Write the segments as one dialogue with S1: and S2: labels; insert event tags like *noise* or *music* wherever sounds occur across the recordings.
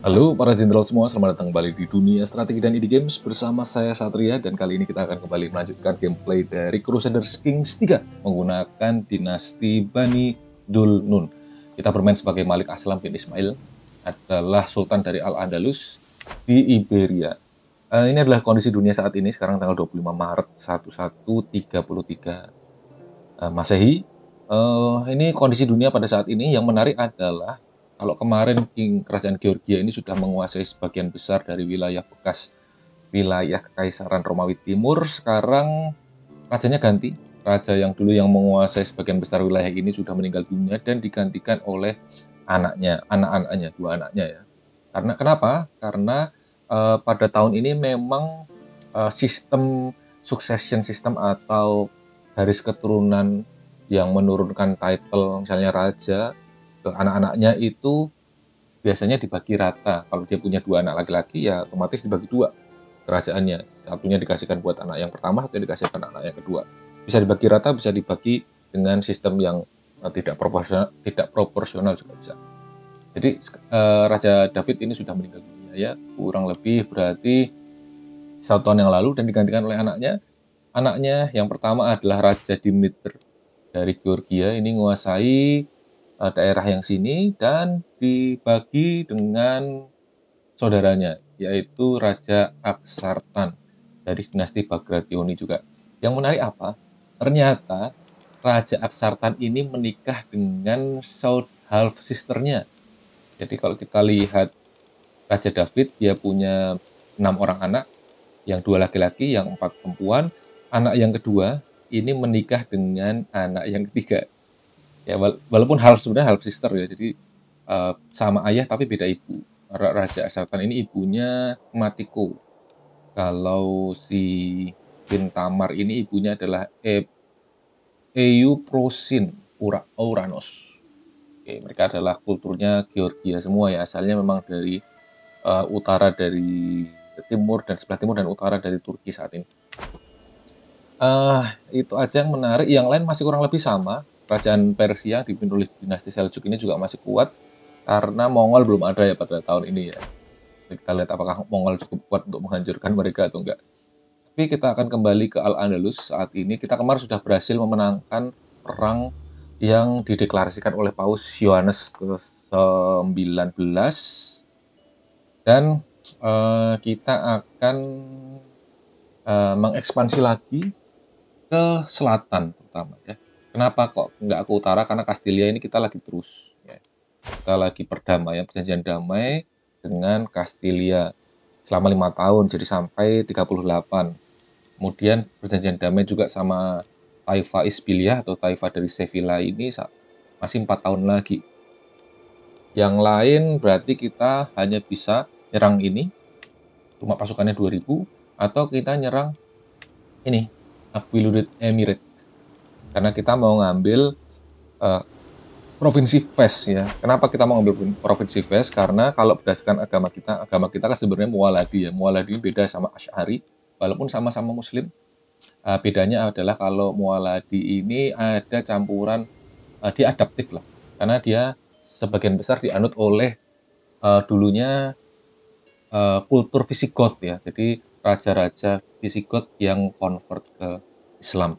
S1: Halo para jenderal semua, selamat datang kembali di dunia strategi dan ide games bersama saya Satria dan kali ini kita akan kembali melanjutkan gameplay dari Crusaders Kings 3 menggunakan dinasti Bani Dul Nun. Kita bermain sebagai Malik Aslam bin Ismail, adalah Sultan dari Al-Andalus di Iberia. Uh, ini adalah kondisi dunia saat ini, sekarang tanggal 25 Maret 1133 uh, eh, Masehi. Eh, ini kondisi dunia pada saat ini yang menarik adalah kalau kemarin King Kerajaan Georgia ini sudah menguasai sebagian besar dari wilayah bekas wilayah Kekaisaran Romawi Timur, sekarang rajanya ganti. Raja yang dulu yang menguasai sebagian besar wilayah ini sudah meninggal dunia dan digantikan oleh anaknya, anak-anaknya, dua anaknya ya. Karena kenapa? Karena uh, pada tahun ini memang uh, sistem succession system atau garis keturunan yang menurunkan title misalnya raja Gitu. anak-anaknya itu biasanya dibagi rata. Kalau dia punya dua anak laki-laki ya otomatis dibagi dua kerajaannya. Satunya dikasihkan buat anak yang pertama, satunya dikasihkan anak yang kedua. Bisa dibagi rata, bisa dibagi dengan sistem yang eh, tidak proporsional, tidak proporsional juga bisa. Jadi eh, Raja David ini sudah meninggal dunia ya, kurang lebih berarti satu tahun yang lalu dan digantikan oleh anaknya. Anaknya yang pertama adalah Raja Dimitri dari Georgia ini menguasai Eh, daerah yang sini dan dibagi dengan saudaranya yaitu Raja Aksartan dari dinasti Bagrationi juga. Yang menarik apa? Ternyata Raja Aksartan ini menikah dengan south half sisternya. Jadi kalau kita lihat Raja David dia punya enam orang anak, yang dua laki-laki, yang empat perempuan. Anak yang kedua ini menikah dengan anak yang ketiga ya walaupun hal sebenarnya half sister ya jadi uh, sama ayah tapi beda ibu raja asalkan ini ibunya Matiko kalau si tamar ini ibunya adalah e Euprosin Ura Uranus Oke, mereka adalah kulturnya Georgia semua ya asalnya memang dari uh, utara dari timur dan sebelah timur dan utara dari Turki saat ini uh, itu aja yang menarik yang lain masih kurang lebih sama kerajaan Persia dipimpin oleh dinasti Seljuk ini juga masih kuat karena Mongol belum ada ya pada tahun ini ya. Kita lihat apakah Mongol cukup kuat untuk menghancurkan mereka atau enggak. Tapi kita akan kembali ke Al-Andalus saat ini. Kita kemarin sudah berhasil memenangkan perang yang dideklarasikan oleh Paus Yohanes ke-19 dan uh, kita akan uh, mengekspansi lagi ke selatan terutama ya. Kenapa kok nggak ke utara? Karena Kastilia ini kita lagi terus. Ya. Kita lagi perdamaian, perjanjian damai dengan Kastilia selama lima tahun, jadi sampai 38. Kemudian perjanjian damai juga sama Taifa Isbilia atau Taifa dari Sevilla ini masih empat tahun lagi. Yang lain berarti kita hanya bisa nyerang ini, rumah pasukannya 2000, atau kita nyerang ini, Aquilurid Emirate karena kita mau ngambil uh, provinsi Fes ya. Kenapa kita mau ngambil provinsi Fes? Karena kalau berdasarkan agama kita, agama kita kan sebenarnya mualadi ya. Mualadi beda sama Ash'ari, walaupun sama-sama Muslim. Uh, bedanya adalah kalau mualadi ini ada campuran, uh, dia adaptif lah. Karena dia sebagian besar dianut oleh uh, dulunya uh, kultur Visigoth ya. Jadi raja-raja Visigoth yang convert ke Islam.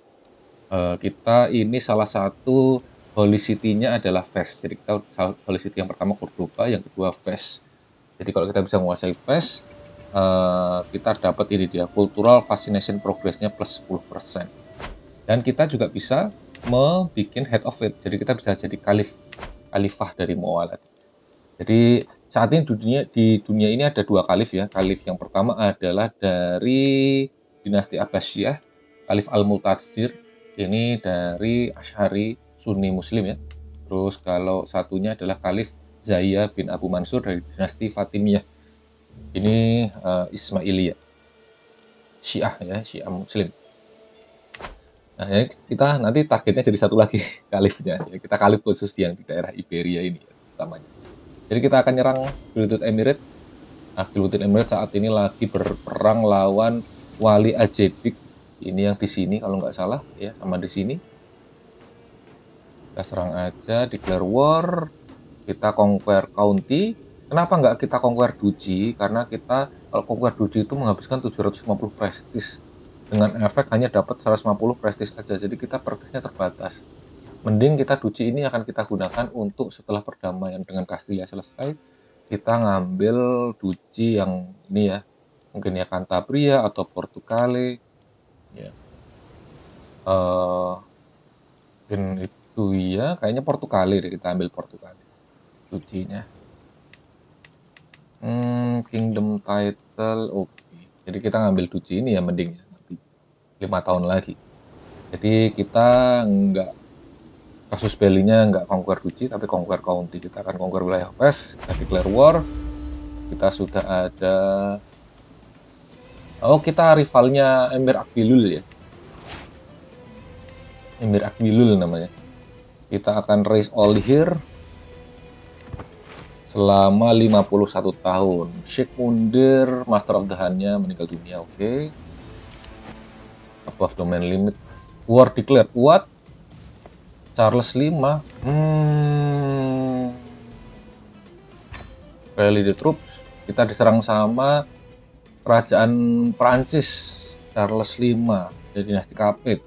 S1: Eh, kita ini salah satu holy city-nya adalah Fes. Jadi kita holy city yang pertama Cordoba, yang kedua Fes. Jadi kalau kita bisa menguasai Fes, uh, eh, kita dapat ini dia cultural fascination progressnya plus 10%. Dan kita juga bisa membuat head of it. Jadi kita bisa jadi kalif, kalifah dari Mu'alat. Jadi saat ini dunia, di dunia ini ada dua kalif ya. Kalif yang pertama adalah dari dinasti Abbasiyah, kalif Al-Mutazir ini dari Ashari Sunni Muslim ya. Terus kalau satunya adalah khalif Zaya bin Abu Mansur dari dinasti Fatimiyah. Ini uh, Ismailiyah. Syiah ya, Syiah Muslim. Nah, ya kita nanti targetnya jadi satu lagi *laughs* khalifnya. Ya, kita khalif khusus yang di daerah Iberia ini ya, utamanya. Jadi kita akan nyerang Khalifat Emirate. Nah, Khalifat Emirate saat ini lagi berperang lawan Wali Ajedik ini yang di sini kalau nggak salah ya sama di sini kita serang aja di Clear war kita conquer county kenapa nggak kita conquer duji karena kita kalau conquer duji itu menghabiskan 750 prestis dengan efek hanya dapat 150 prestis aja jadi kita prestisnya terbatas mending kita duji ini akan kita gunakan untuk setelah perdamaian dengan Kastilia selesai kita ngambil duji yang ini ya mungkin ya Cantabria atau Portugale Ya. Uh, mungkin itu ya, kayaknya Portugali deh kita ambil Portugali. Cucinya. Hmm, Kingdom Title, oke. Okay. Jadi kita ngambil cuci ini ya mending ya, nanti lima tahun lagi. Jadi kita nggak kasus belinya nggak conquer Gucci tapi conquer county kita akan conquer wilayah west kita declare war kita sudah ada Oh kita rivalnya Ember Akbilul ya. Ember Akbilul namanya. Kita akan race all here selama 51 tahun. Sheikh Mundir, Master of the Hunt-nya meninggal dunia, oke. Okay. Above domain limit. War declared what? Charles V? Hmm. Rally the troops. Kita diserang sama kerajaan Prancis Charles V dari dinasti Kapit.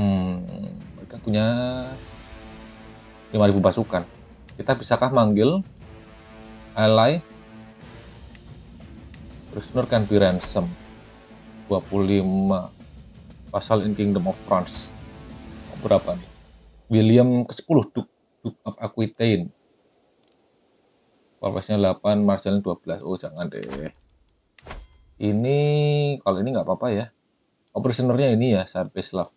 S1: Hmm, mereka punya 5000 pasukan. Kita bisakah manggil ally prisoner can be ransom 25 pasal in Kingdom of France berapa nih William ke-10 Duke, Duke of Aquitaine Walpresnya 8, marginnya 12. Oh, jangan deh. Ini, kalau ini nggak apa-apa ya. Operationernya ini ya, sampai Love.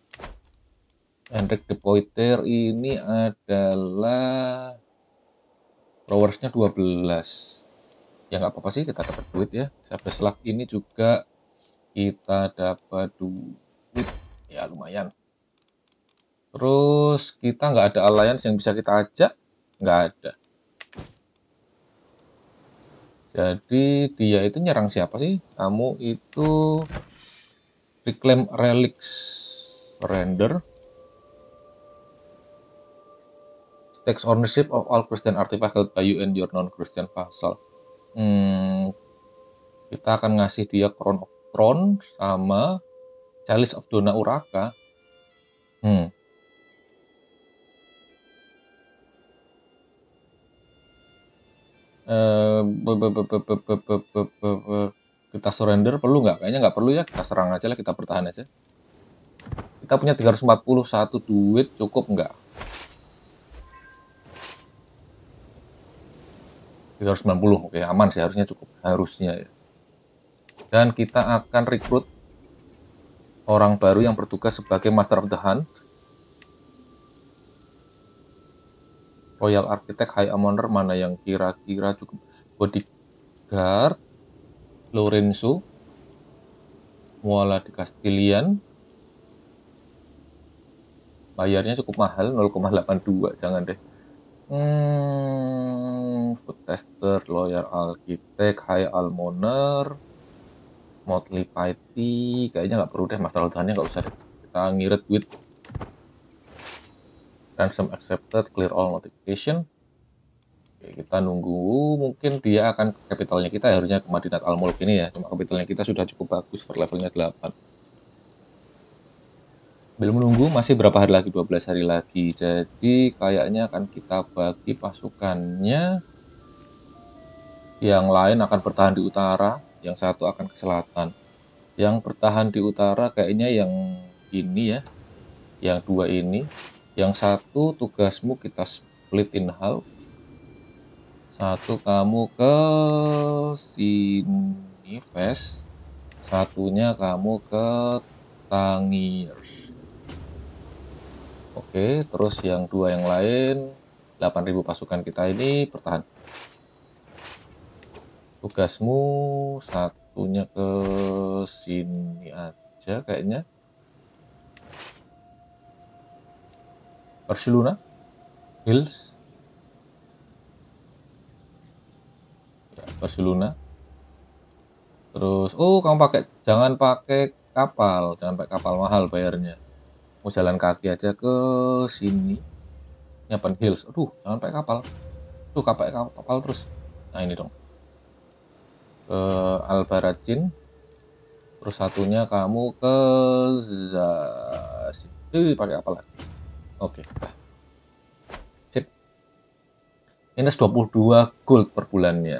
S1: Hendrik de Poiter ini adalah Rowersnya 12. Ya nggak apa-apa sih, kita dapat duit ya. Sampai Love ini juga kita dapat duit. Ya, lumayan. Terus kita nggak ada alliance yang bisa kita ajak? Nggak ada. Jadi dia itu nyerang siapa sih? Kamu itu reclaim relics render takes ownership of all Christian artifacts by you and your non-Christian vassal. Hmm, kita akan ngasih dia Crown of Throne sama Chalice of Dona Uraka. Hmm, kita surrender perlu nggak? Kayaknya nggak perlu ya, kita serang aja lah, kita bertahan aja. Kita punya 341 duit, cukup nggak? 390, oke aman sih, harusnya cukup, harusnya ya. Dan kita akan rekrut orang baru yang bertugas sebagai Master of the Hunt Royal Architect High Amoner mana yang kira-kira cukup bodyguard Lorenzo Muala di Castilian bayarnya cukup mahal 0,82 jangan deh hmm, food tester lawyer architect high almoner motley Piety kayaknya nggak perlu deh masalah tahannya nggak usah deh kita ngirit duit ransom accepted clear all notification Oke, kita nunggu mungkin dia akan ke capitalnya kita harusnya ke Madinat Al Mulk ini ya cuma capitalnya kita sudah cukup bagus per levelnya 8 belum menunggu masih berapa hari lagi 12 hari lagi jadi kayaknya akan kita bagi pasukannya yang lain akan bertahan di utara yang satu akan ke selatan yang bertahan di utara kayaknya yang ini ya yang dua ini yang satu tugasmu kita split in half satu kamu ke sini fest satunya kamu ke tangir oke terus yang dua yang lain 8000 pasukan kita ini bertahan tugasmu satunya ke sini aja kayaknya Barcelona, Hills, Persiluna, ya, Barcelona. Terus, oh kamu pakai, jangan pakai kapal, jangan pakai kapal mahal bayarnya. Mau jalan kaki aja ke sini. Nyapan Hills, aduh jangan pakai kapal. Tuh pakai kapal, terus. Nah ini dong. Ke Albarajin. Terus satunya kamu ke Zazin. pakai apa lagi. Oke, okay. sip. Minus 22 gold per bulannya.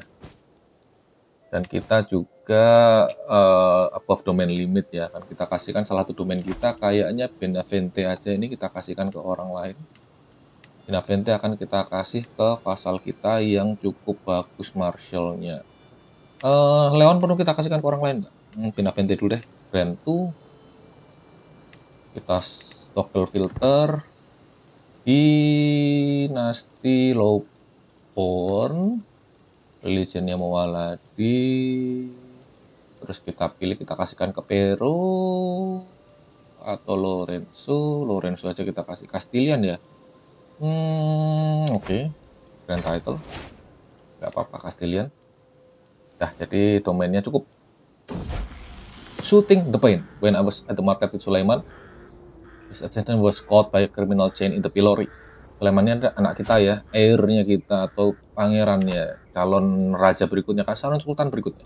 S1: Dan kita juga uh, above domain limit ya, kan kita kasihkan salah satu domain kita kayaknya Benavente aja ini kita kasihkan ke orang lain. Benavente akan kita kasih ke pasal kita yang cukup bagus martialnya. Uh, eh, Leon perlu kita kasihkan ke orang lain nggak? Hmm, Benavente dulu deh. Grand 2. Kita toggle filter. I Nasti Lopon religionnya Mawaladi terus kita pilih kita kasihkan ke Peru atau Lorenzo Lorenzo aja kita kasih Castilian ya hmm oke okay. grand title nggak apa-apa Castilian dah jadi domainnya cukup shooting the pain when I was at the market with Sulaiman His attention was caught by a criminal chain in the pillory. ini ada anak kita ya, airnya kita atau pangerannya, calon raja berikutnya, calon sultan berikutnya.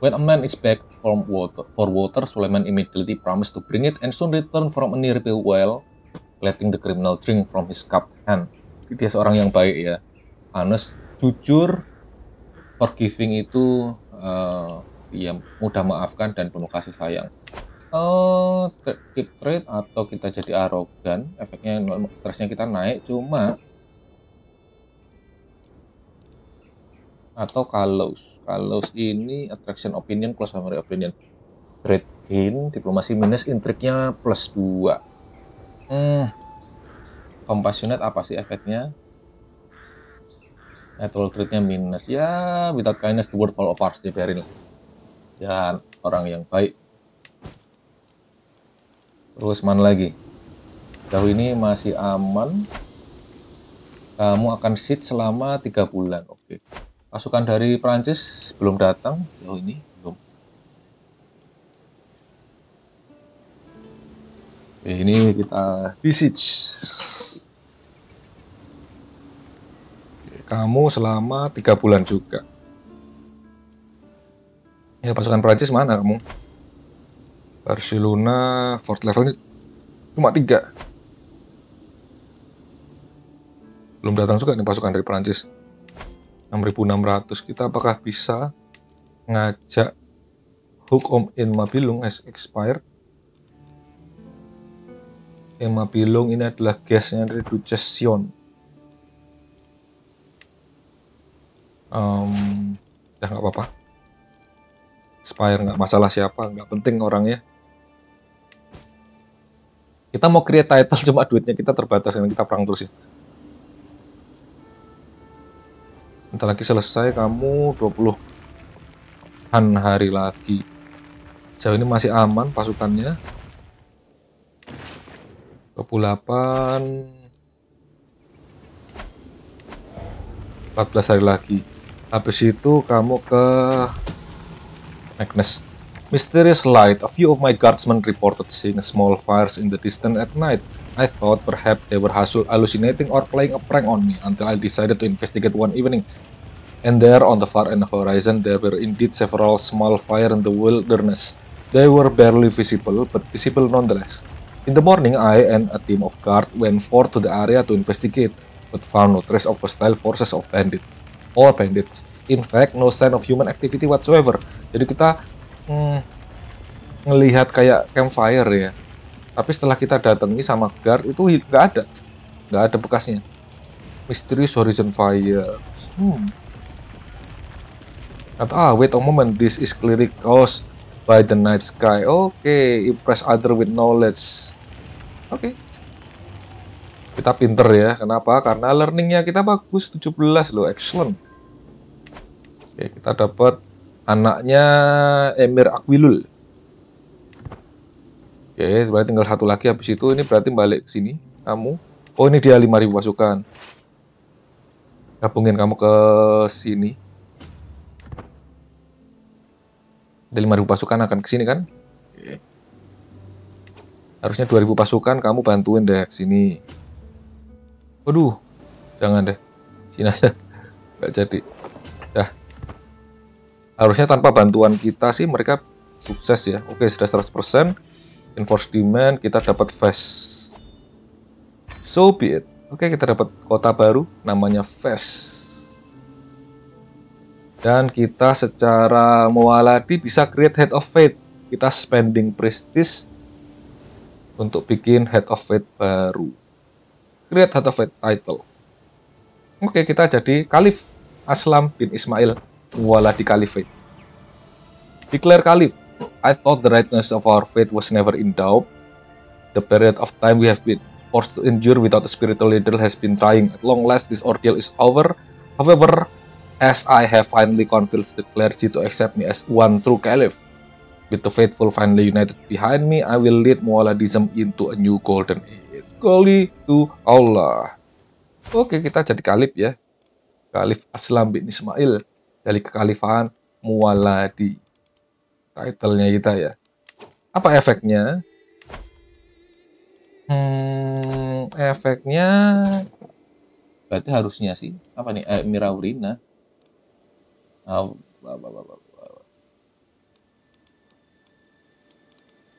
S1: When a man is back from water, for water, Sulaiman immediately promised to bring it and soon returned from a nearby well, letting the criminal drink from his cupped hand. Dia seorang yang baik ya, honest, jujur, forgiving itu uh, ya mudah maafkan dan penuh kasih sayang. Oh, keep trade atau kita jadi arogan efeknya stresnya kita naik cuma atau kalau kalau ini attraction opinion close memory opinion trade gain diplomasi minus intriknya plus 2 hmm compassionate apa sih efeknya natural trade-nya minus ya without kindness the world fall apart dibiarin Dan orang yang baik Terus mana lagi? Jauh ini masih aman. Kamu akan sit selama tiga bulan. Oke. Pasukan dari Prancis belum datang jauh ini. Belum. Oke, ini kita visit. Kamu selama tiga bulan juga. Ya pasukan Prancis mana kamu? Barcelona fourth level ini cuma tiga belum datang juga nih pasukan dari Perancis 6600 kita apakah bisa ngajak hook om ma mabilung as expired Ma Bilung ini adalah gasnya dari Duchesion. um, ya nggak apa-apa Spire nggak masalah siapa nggak penting orangnya kita mau create title *laughs* cuma duitnya kita terbatas dan kita perang terus ya. Entar lagi selesai kamu 20-an hari lagi. Jauh ini masih aman pasukannya. 28 14 hari lagi. Habis itu kamu ke Magnus. Mysterious light. A few of my guardsmen reported seeing small fires in the distance at night. I thought perhaps they were hallucinating or playing a prank on me until I decided to investigate one evening. And there on the far end horizon there were indeed several small fires in the wilderness. They were barely visible, but visible nonetheless. In the morning, I and a team of guards went forth to the area to investigate, but found no trace of hostile forces of bandits or bandits. In fact, no sign of human activity whatsoever. Jadi kita hmm, ngelihat kayak campfire ya. Tapi setelah kita datangi sama guard itu nggak ada, nggak ada bekasnya. Misterius Horizon Fire. Hmm. Atau ah wait a moment, this is clearly caused by the night sky. Oke, okay. impress other with knowledge. Oke. Okay. Kita pinter ya. Kenapa? Karena learningnya kita bagus 17 loh, excellent. Oke, kita dapat anaknya Emir Akwilul. Oke, sebenarnya tinggal satu lagi habis itu ini berarti balik ke sini kamu. Oh, ini dia 5000 pasukan. Gabungin kamu ke sini. Dari 5000 pasukan akan ke sini kan? Iya. Harusnya 2000 pasukan kamu bantuin deh ke sini. Waduh. Jangan deh. Sini aja. *laughs* Gak jadi harusnya tanpa bantuan kita sih mereka sukses ya oke sudah 100% enforce demand kita dapat fast so be it oke kita dapat kota baru namanya fast dan kita secara mualadi bisa create head of fate kita spending prestige untuk bikin head of fate baru create head of fate title oke kita jadi kalif Aslam bin Ismail Mualla di Caliphate. Declare Caliph, I thought the rightness of our faith was never in doubt. The period of time we have been forced to endure without a spiritual leader has been trying. At long last, this ordeal is over. However, as I have finally convinced the clergy to accept me as one true caliph, with the faithful finally united behind me, I will lead Mualadism into a new golden age. Glory to Allah. Oke, kita jadi kalif ya. Kalif Aslam bin Ismail dari kekhalifahan Mualadi. nya kita ya. Apa efeknya? Hmm, efeknya berarti harusnya sih apa nih eh, Miraulina. Oke,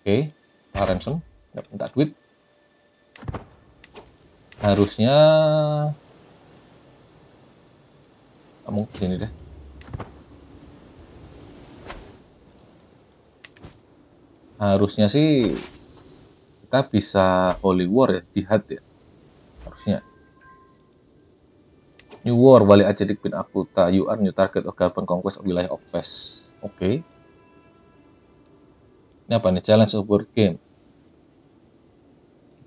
S1: okay, ransom, nggak minta duit. Harusnya kamu sini deh. harusnya sih kita bisa holy war ya jihad ya harusnya new war balik aja di pin aku ta you are new target of carbon conquest of wilayah of fest oke okay. ini apa nih challenge of board game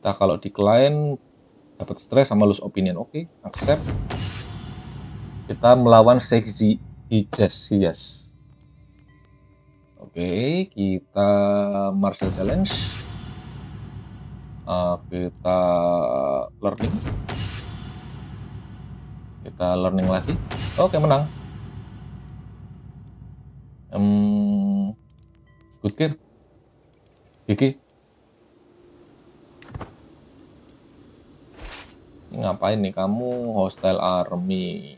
S1: kita kalau di decline dapat stress sama lose opinion oke okay. accept kita melawan Sexy Hijas yes. Oke, kita Marcel Challenge. Uh, kita learning. Kita learning lagi. Oke, menang. Um, good kid. Gigi. Ini ngapain nih kamu hostile army?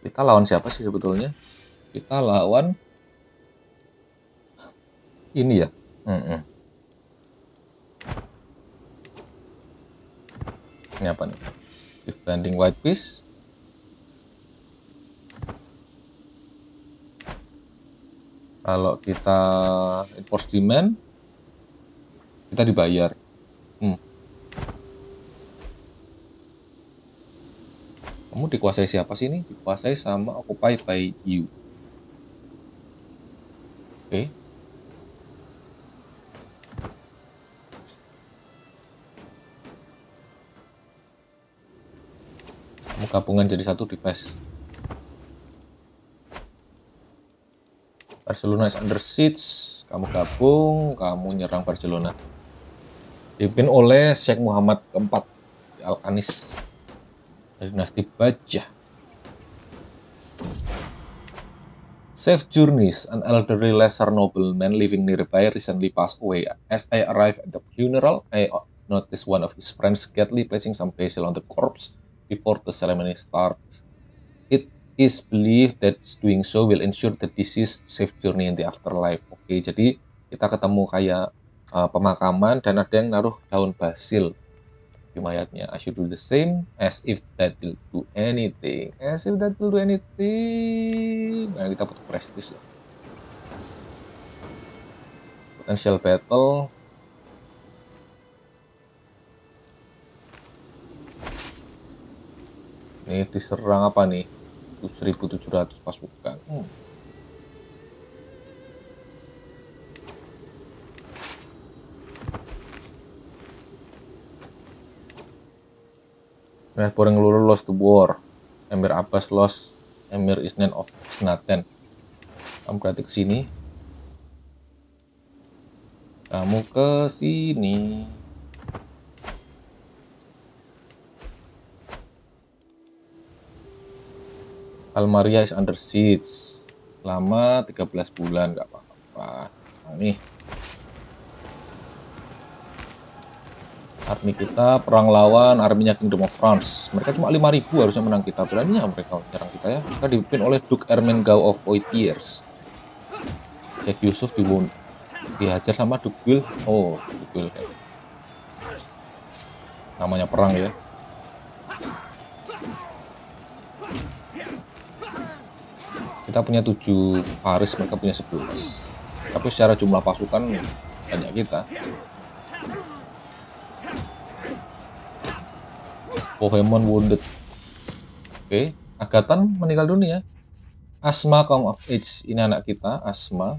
S1: Kita lawan siapa sih sebetulnya? Kita lawan ini ya. Mm -mm. Ini apa nih? Defending white piece. Kalau kita enforce demand, kita dibayar. Hmm. Kamu dikuasai siapa sih ini? Dikuasai sama Occupy by You. Oke. Okay. kamu gabungan jadi satu di base Barcelona is under siege kamu gabung kamu nyerang Barcelona Dipin oleh Sheikh Muhammad keempat Al Anis dari dinasti Baja Safe journeys, an elderly lesser nobleman living nearby recently passed away. As I arrived at the funeral, I noticed one of his friends gently placing some basil on the corpse before the ceremony starts. It is believed that doing so will ensure the deceased safe journey in the afterlife. Oke, okay, jadi kita ketemu kayak uh, pemakaman dan ada yang naruh daun basil di mayatnya. I should do the same as if that will do anything. As if that will do anything. Nah, kita butuh prestis. Potential battle Ini diserang apa nih? 1700 pasukan. Hmm. Nah, Boreng Lulu lost the war. Emir Abbas lost Emir Isnen of Senaten. Kamu berarti ke sini. Kamu ke sini. Almaria is under siege selama 13 bulan nggak apa-apa nah, nih army kita perang lawan arminya Kingdom of France mereka cuma 5000 harusnya menang kita beraninya mereka menyerang kita ya kita dipimpin oleh Duke Ermengau of Poitiers Jack Yusuf dibunuh dihajar sama Duke Will oh Duke Will namanya perang ya kita punya 7 Faris mereka punya 11 tapi secara jumlah pasukan banyak kita Bohemon wounded oke okay. Agatan meninggal dunia Asma come of age ini anak kita Asma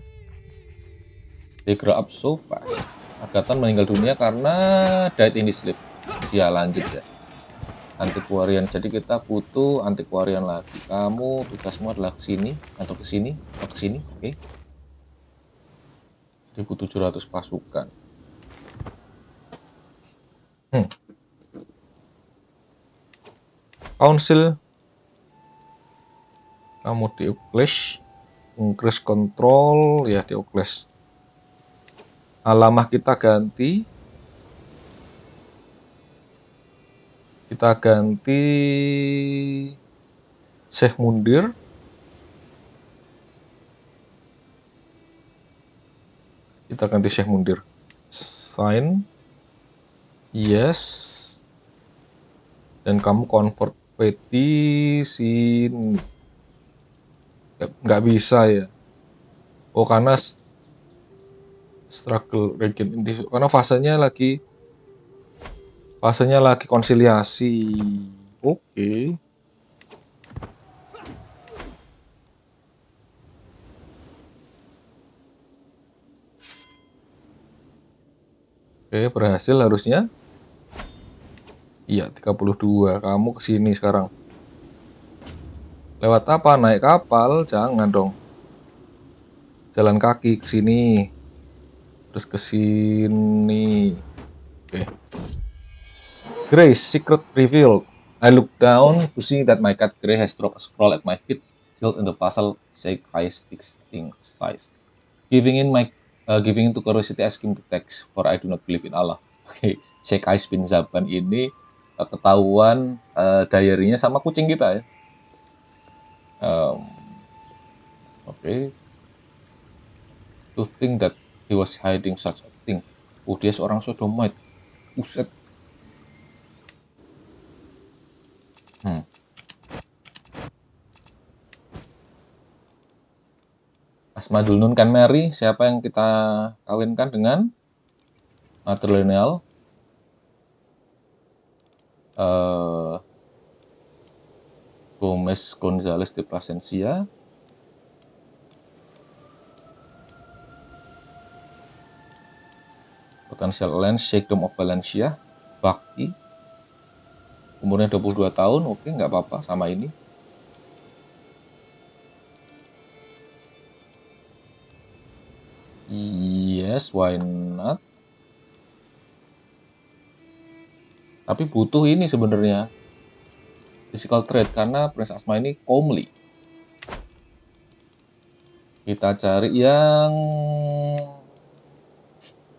S1: they grow up so fast Agatan meninggal dunia karena died in his sleep dia lanjut ya antiquarian jadi kita butuh antiquarian lagi kamu semua adalah ke sini atau ke sini atau ke sini oke okay. 1700 pasukan hmm. council kamu di Euclish increase control ya di Euclish alamah kita ganti kita ganti Syekh Mundir kita ganti Syekh Mundir sign yes dan kamu convert peti sini nggak bisa ya oh karena struggle region karena fasenya lagi Pasenya lagi konsiliasi. Oke. Okay. Oke, okay, berhasil harusnya. Iya, 32. Kamu kesini sekarang. Lewat apa? Naik kapal? Jangan dong. Jalan kaki kesini Terus kesini Oke. Okay. Grace, secret revealed. I look down to see that my cat Grey has dropped a scroll at my feet, sealed in the puzzle shake ice sticking size. Giving in my uh, giving to curiosity asking the text for I do not believe in Allah. *laughs* okay. shake ice bin Zaban ini ketahuan uh, diary sama kucing kita ya. Um, Okay. To think that he was hiding such a thing. Oh, dia seorang sodomite. Uset. Asmadul Nun kan Mary, siapa yang kita kawinkan dengan matrilineal? Uh, eh, Gomez Gonzales de Plasencia. Potential lens Shakedom of Valencia, Bakti. Umurnya 22 tahun, oke nggak apa-apa sama ini. Yes, why not? Tapi butuh ini sebenarnya physical trade karena Prince Asma ini comely. Kita cari yang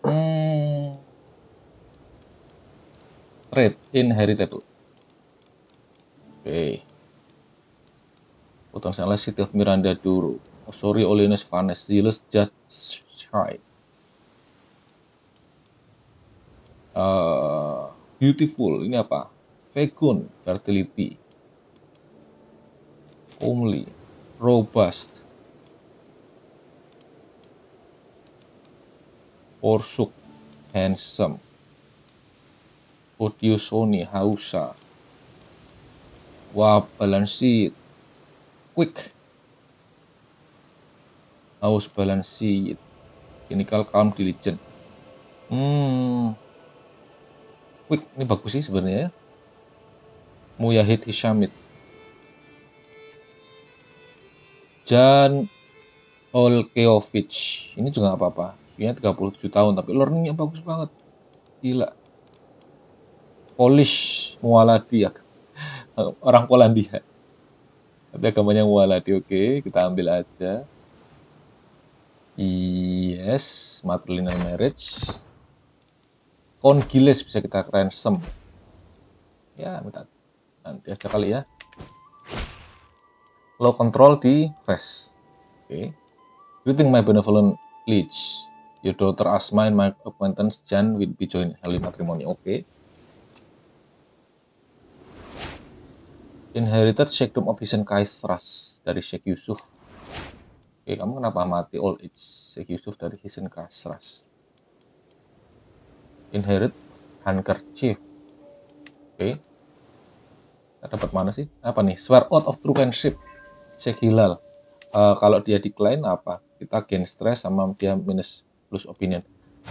S1: hmm, inherited inheritable. Oke. Okay. Utang City of Miranda Duro. Oh, sorry, Olinus Vanes, Zilus Just Shy. Eh, beautiful ini apa fecund fertility only, robust porsuk handsome Odiosoni Hausa Wah balance it. Quick House balance it. Clinical calm diligent Hmm quick ini bagus sih sebenarnya ya. Muyahid Hishamid Jan Olkeovic ini juga apa-apa usianya 37 tahun tapi learningnya bagus banget gila Polish Mualadi ya *laughs* orang Polandia tapi agamanya Mualadi oke kita ambil aja yes matrilineal marriage kongiles bisa kita ransom. Ya, minta nanti aja kali ya. Low control di face. Oke. Okay. Greeting my benevolent leech. Your daughter as mine, my acquaintance Jan will be join holy matrimony. Oke. Okay. Inherited Sheikhdom of Hisen Kaisras dari Sheikh Yusuf. Oke, kamu kenapa mati old age Sheikh Yusuf dari Hisen Kaisras? inherit handkerchief oke okay. kita dapat mana sih apa nih swear out of true friendship cek hilal uh, kalau dia decline apa kita gain stress sama dia minus plus opinion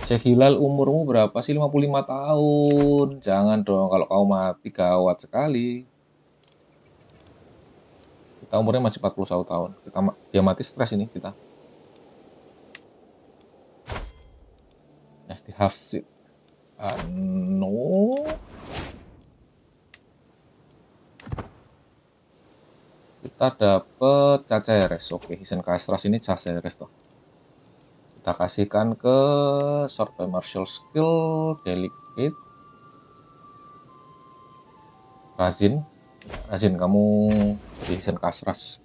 S1: Syekh Hilal umurmu berapa sih? 55 tahun. Jangan dong kalau kau mati gawat sekali. Kita umurnya masih 41 tahun. Kita dia mati stress ini kita. Nasty half seat. Uh, Kita dapat Caceres. Oke, Hisen Kastras ini Caceres toh. Kita kasihkan ke short Martial Skill Delicate. Razin. Razin, kamu Hisen Kastras.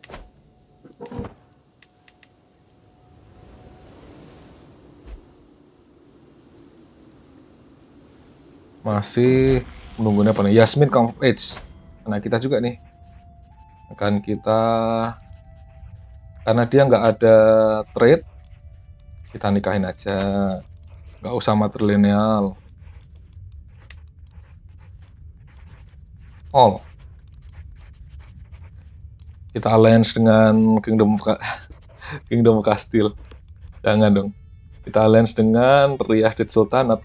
S1: masih menunggunya apa nih? Yasmin Come eh, anak kita juga nih akan kita karena dia nggak ada trade kita nikahin aja nggak usah matrilineal all kita alliance dengan Kingdom of *laughs* Kingdom of Castile jangan dong kita alliance dengan Riyadh Sultanat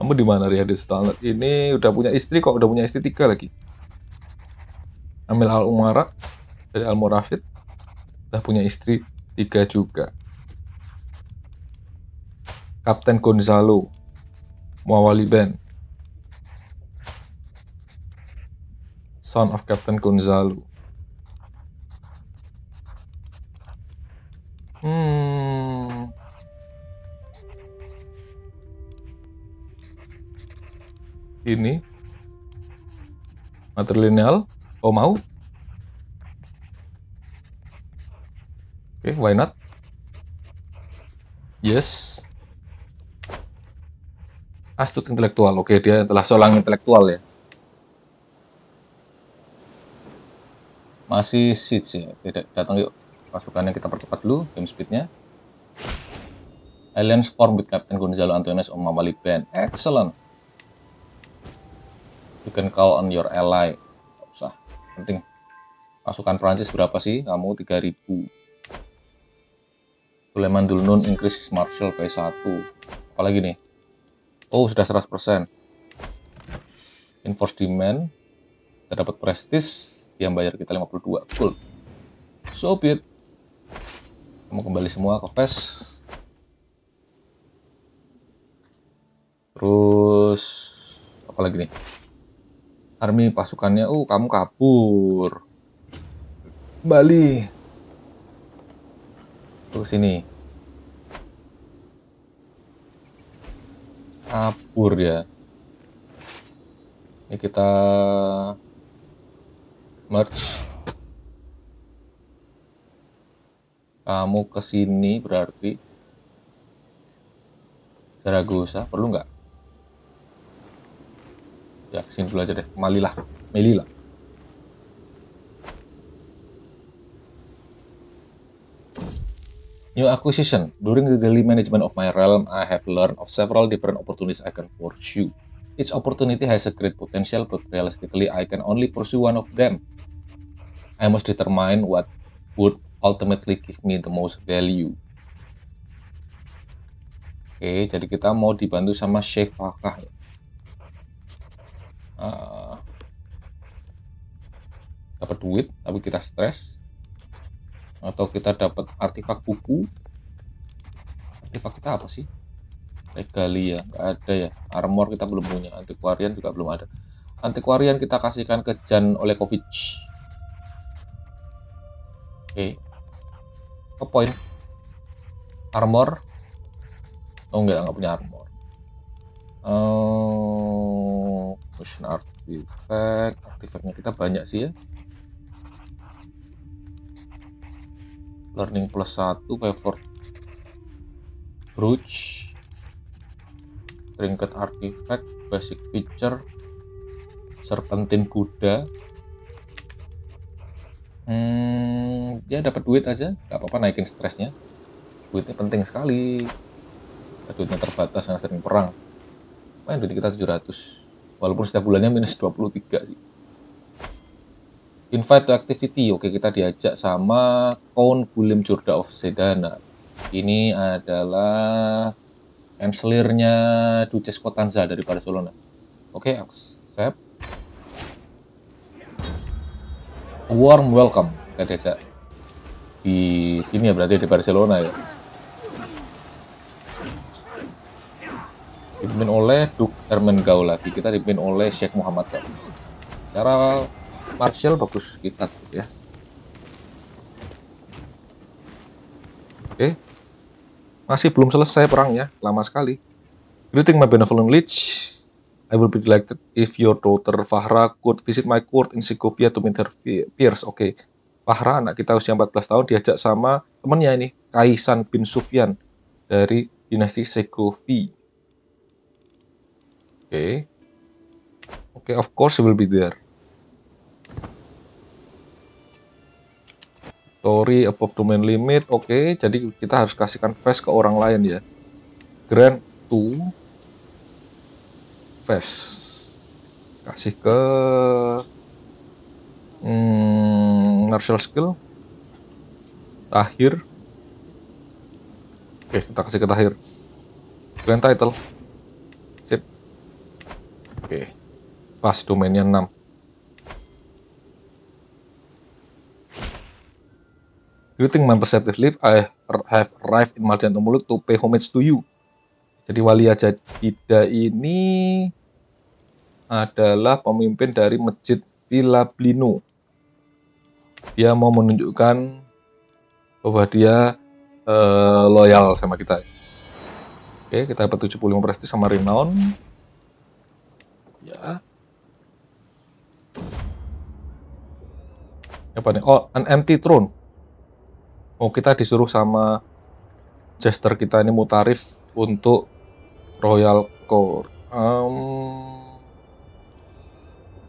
S1: kamu di mana Riyadi stalnet Ini udah punya istri kok, udah punya istri tiga lagi. Amil Al Umara dari Al Murafid udah punya istri tiga juga. Kapten Gonzalo Muawali Ben Son of Captain Gonzalo Hmm ini matrilineal oh kau mau oke okay, why not yes astut intelektual oke okay, dia telah seorang intelektual ya masih seat sih ya. tidak datang yuk pasukannya kita percepat dulu game speednya Alien Sport with Captain Gonzalo Antunes Omamali Band excellent You can call on your ally. Nggak usah, penting. Pasukan Prancis berapa sih? Kamu 3000. Suleman Dulnun increase Marshall martial by 1. Apalagi nih? Oh, sudah 100%. Enforce demand. Kita dapat prestis. yang bayar kita 52. Cool. So be it. Kamu kembali semua ke pes Terus apalagi nih? army pasukannya, uh kamu kabur." Bali. Ke sini. Kabur ya. Ini kita merge. Kamu ke sini berarti Zaragoza perlu nggak? ya sini dulu aja deh malilah melilah New acquisition. During the daily management of my realm, I have learned of several different opportunities I can pursue. Each opportunity has a great potential, but realistically, I can only pursue one of them. I must determine what would ultimately give me the most value. Oke, jadi kita mau dibantu sama Sheikh Fakah Oke, dapat duit tapi kita stres atau kita dapat artefak buku artefak kita apa sih regalia ya, nggak ada ya armor kita belum punya antiquarian juga belum ada antiquarian kita kasihkan ke Jan Olekovic oke okay. ke point armor oh nggak nggak punya armor eh, motion artifact artifactnya kita banyak sih ya learning plus 1 favorite brooch trinket artifact basic feature serpentin kuda hmm, ya dapat duit aja gak apa-apa naikin stresnya duitnya penting sekali duitnya terbatas yang sering perang main duit kita 700 walaupun setiap bulannya minus 23 sih invite to activity oke kita diajak sama Kaun Gulim Jurda of Sedana ini adalah Enslirnya Duces kotanza dari Barcelona oke accept warm welcome kita diajak di sini ya berarti di Barcelona ya dipimpin oleh Duke Ermengaul lagi kita dipimpin oleh Sheikh Muhammad kan. cara martial bagus kita ya oke masih belum selesai perangnya lama sekali greeting my benevolent leech I will be delighted if your daughter Fahra could visit my court in Segovia to meet her peers oke okay. Fahra anak kita usia 14 tahun diajak sama temennya ini Kaisan bin Sufyan dari dinasti Segovia. Okay. Okay, of course it will be there. Tori above domain limit. Oke, okay, jadi kita harus kasihkan face ke orang lain ya. Grand to face. Kasih ke hmm, martial skill. Tahir. Oke, okay, kita kasih ke Tahir. Grand title. Oke. Pas domainnya 6. think my perceptive leave, I have arrived in Maldian Tumuluk to pay homage to you. Jadi wali aja tidak ini adalah pemimpin dari masjid Villa Blino. Dia mau menunjukkan bahwa dia uh, loyal sama kita. Oke, kita dapat 75 prestasi sama renown ya. Apa nih? Oh, an empty throne. Oh, kita disuruh sama jester kita ini mutarif untuk Royal Court. Um,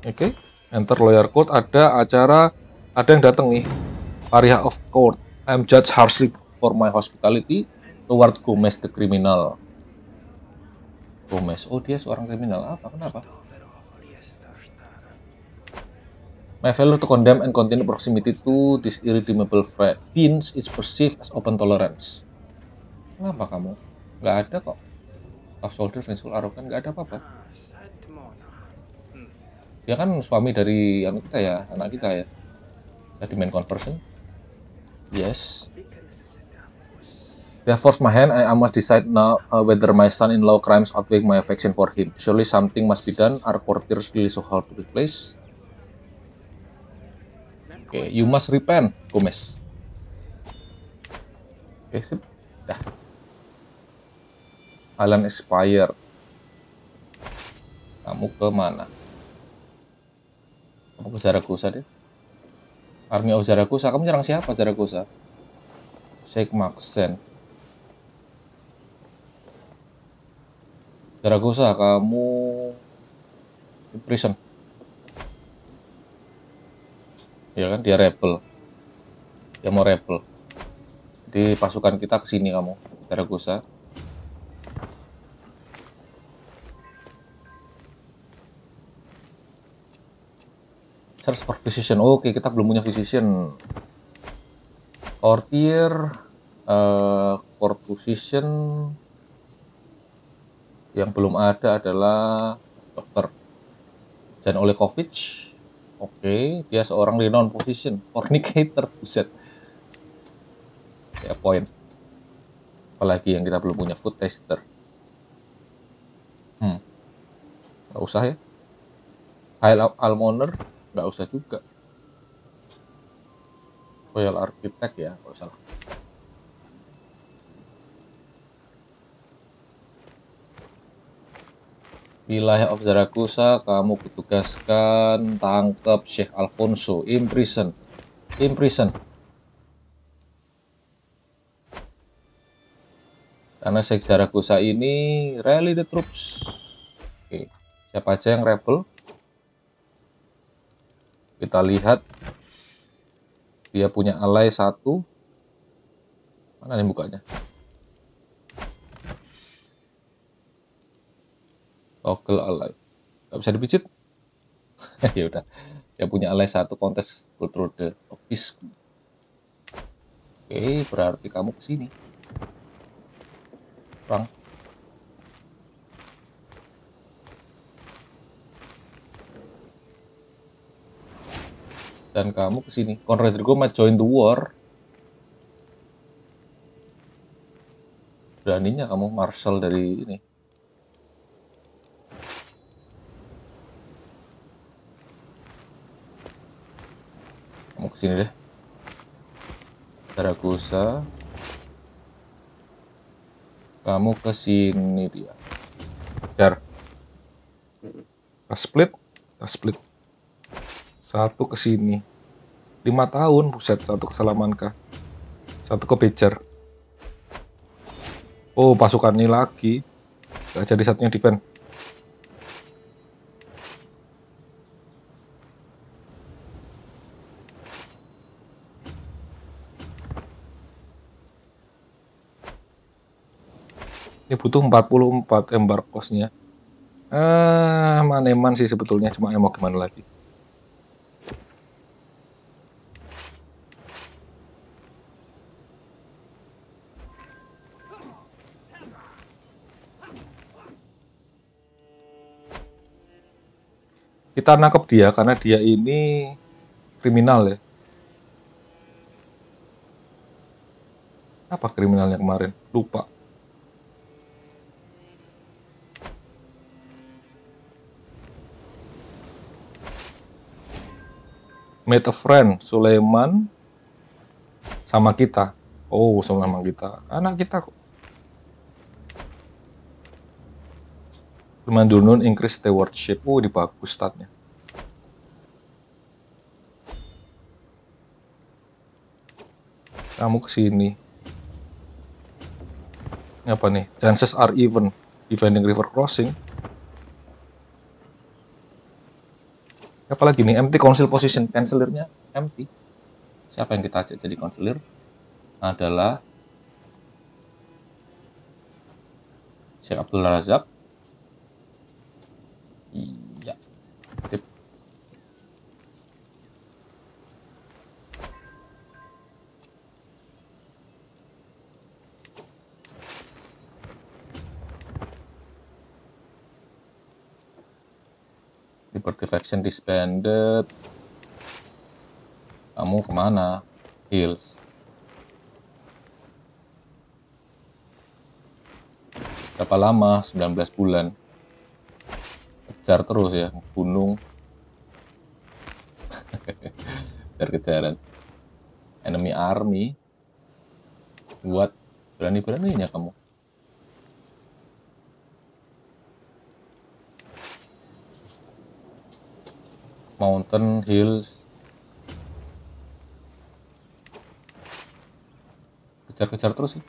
S1: Oke, okay. enter lawyer court ada acara ada yang datang nih. Area of court. I'm judge harshly for my hospitality toward Gomez the criminal. Gomez, oh dia seorang kriminal apa? Kenapa? My failure to condemn and continue proximity to this irredeemable fiends is perceived as open tolerance. Kenapa kamu? Gak ada kok. Tough soldier vengeful, arrogant, gak ada apa-apa. Dia ya kan suami dari anak kita ya, anak kita ya. Jadi main conversion. Yes. They forced my hand I must decide now uh, whether my son-in-law crimes outweigh my affection for him. Surely something must be done. Our courtiers really so hard to replace okay, you must repent, Gomez. Oke, okay, sip. Dah. Alan expire. Kamu ke mana? Kamu ke Zaragoza deh. Army of Zaragoza. Kamu nyerang siapa Zaragoza? Sheikh Maxen. Zaragoza, kamu di prison ya kan dia rebel dia mau rebel jadi pasukan kita ke sini kamu Zaragoza search for physician oke okay, kita belum punya physician courtier uh, eh, court physician yang belum ada adalah dokter dan oleh Kovic Oke, okay, dia seorang renown position, fornicator, buset. Ya, poin. Apalagi yang kita belum punya, food tester. Hmm. Gak usah ya. High Almoner, gak usah juga. Royal Architect ya, kalau salah. Wilayah of Zaragoza, kamu ditugaskan tangkap Sheikh Alfonso, imprison. Imprison. Karena Sheikh Zaragoza ini rally the troops. Oke, siapa aja yang rebel? Kita lihat. Dia punya alay satu. Mana nih bukanya? Toggle all oh, Gak bisa dipijit? *laughs* ya udah. Dia punya alay satu kontes the office. Oke, berarti kamu ke sini. Bang. Dan kamu ke sini. Conrad mau join the war. Beraninya kamu Marshall dari ini. sini deh Saragusa kamu ke sini dia jar kita split kita split satu ke sini lima tahun buset satu kesalaman kah, satu ke Bejar oh pasukan ini lagi gak jadi satunya defense butuh 44 ember kosnya. Ah, maneman sih sebetulnya cuma emok gimana lagi. Kita nangkep dia karena dia ini kriminal ya. Apa kriminalnya kemarin? Lupa. made a friend Sulaiman sama kita. Oh, sama sama kita. Anak kita kok. Dunun increase stewardship. Oh, di bagus statnya. Kamu kesini. Ini apa nih? Chances are even. Defending river crossing. apalagi nih empty council position kanselirnya empty siapa yang kita ajak jadi konselir adalah Syekh Abdul Razak iya sip Supportive Faction disbanded. Kamu kemana? Hills. Berapa lama? 19 bulan. Kejar terus ya, gunung. Biar *laughs* kejaran Enemy army. Buat berani-beraninya kamu. mountain hills kejar-kejar terus sih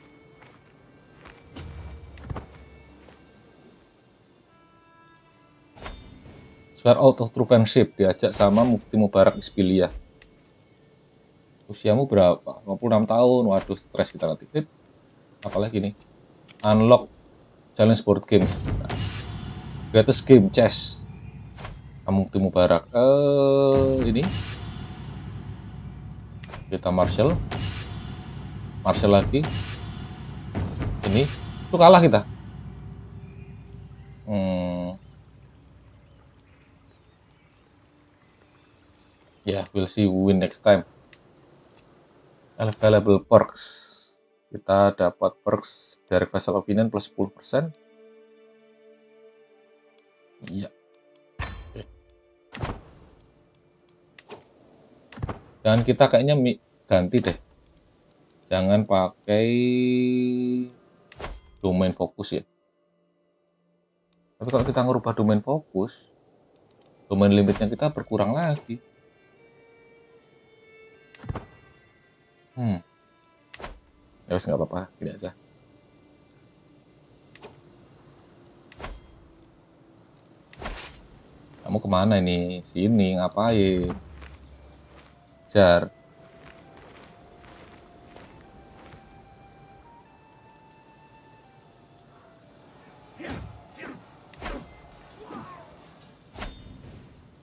S1: Swear out of true friendship diajak sama Mufti Mubarak ispilia usiamu berapa? 56 tahun. Waduh, stres kita nanti. Hit. Apalagi nih? Unlock challenge board game. Nah. Greatest game chess. Mufti Mubarak. Uh, ini kita Marshall. Marshall lagi. Ini tuh kalah kita. Hmm. Ya, yeah, we'll see win next time. Available perks. Kita dapat perks dari Vessel Opinion plus 10%. Iya. Yeah. dan kita kayaknya ganti deh jangan pakai domain fokus ya tapi kalau kita ngerubah domain fokus domain limitnya kita berkurang lagi hmm ya nggak apa-apa gini aja kamu kemana ini sini ngapain belajar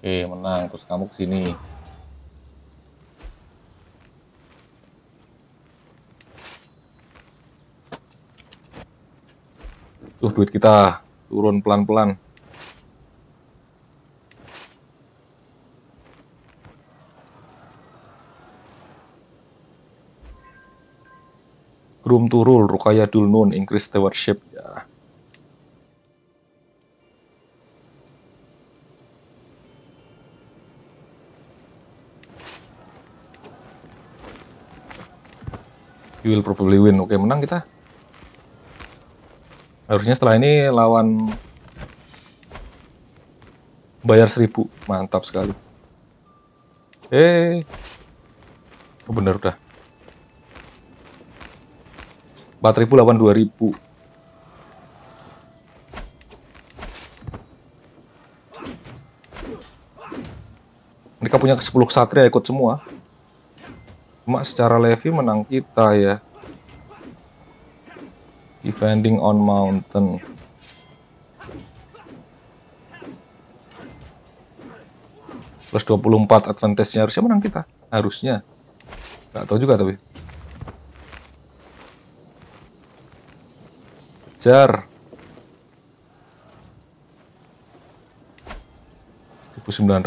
S1: Oke, menang. Terus kamu kesini. sini. Tuh duit kita turun pelan-pelan. Turul, Rukaya nun Increase Stewardship. Ya. You will probably win. Oke, menang kita. Harusnya setelah ini lawan bayar seribu. Mantap sekali. Eh, hey. oh, bener udah. 4000 lawan 2000 mereka punya 10 ksatria ikut semua cuma secara Levi menang kita ya defending on mountain plus 24 advantage-nya harusnya menang kita harusnya Gak tau juga tapi Jar. 1900.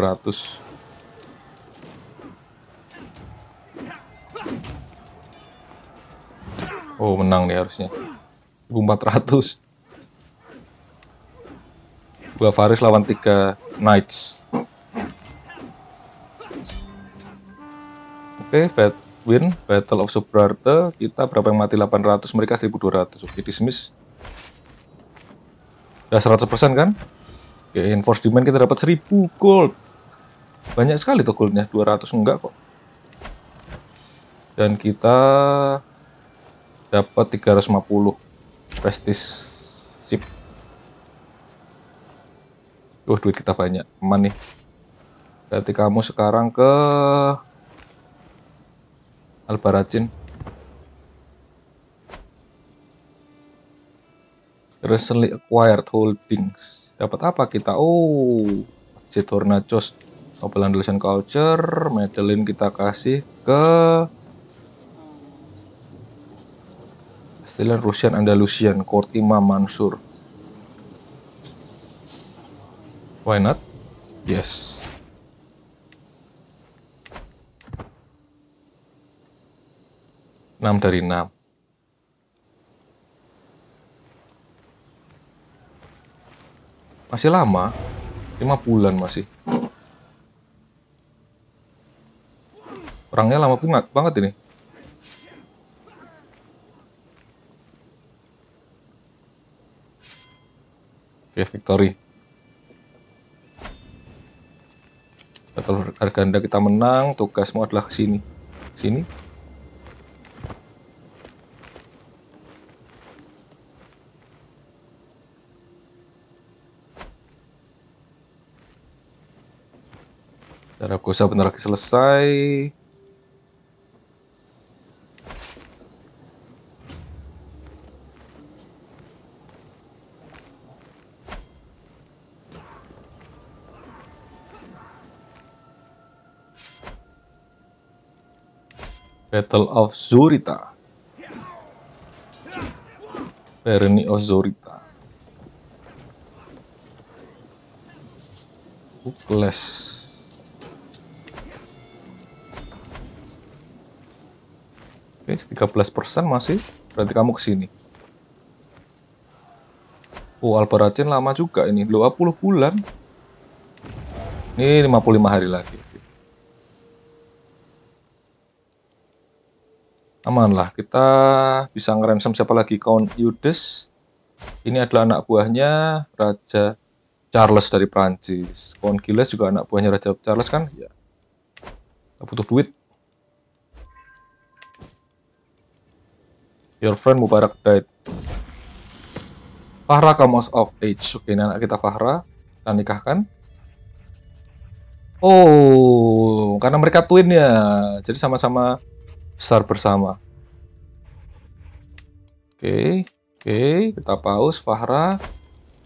S1: Oh, menang nih harusnya. 1400. Dua Faris lawan tiga Knights. Oke, okay, bet win Battle of Subrata kita berapa yang mati 800, mereka 1200. Oke, okay, dismiss. Udah 100% kan? Oke, enforce demand kita dapat 1000 gold. Banyak sekali tuh goldnya, 200 enggak kok. Dan kita dapat 350 prestis sip. Oh, duit kita banyak, aman nih. Berarti kamu sekarang ke Albaracin. Recently acquired holdings. Dapat apa kita? Oh, Cetorna Chos Andalusian Culture, Medellin kita kasih ke Stilian Rusian Andalusian, Kortima Mansur. Why not? Yes. Enam dari enam. Masih lama. lima bulan masih. Orangnya lama banget, banget ini. Oke, okay, victory. Battle Arganda kita menang, tugasmu adalah ke sini. Sini. Harap gua bentar lagi selesai. Battle of Zorita. Barony of Zorita. Bukles. Oke, okay, 13% masih. Berarti kamu ke sini. Oh, alperacin lama juga ini. 20 ah, bulan. Ini 55 hari lagi. Aman lah, kita bisa ngeransom siapa lagi? Count Yudes. Ini adalah anak buahnya Raja Charles dari Prancis. Count Gilles juga anak buahnya Raja Charles kan? Ya. Butuh duit. Your friend Mubarak died. Fahra comes of age. Oke, okay, anak kita Fahra. Kita nikahkan. Oh, karena mereka twin ya. Jadi sama-sama besar bersama. Oke, okay, oke. Okay, kita pause. Fahra.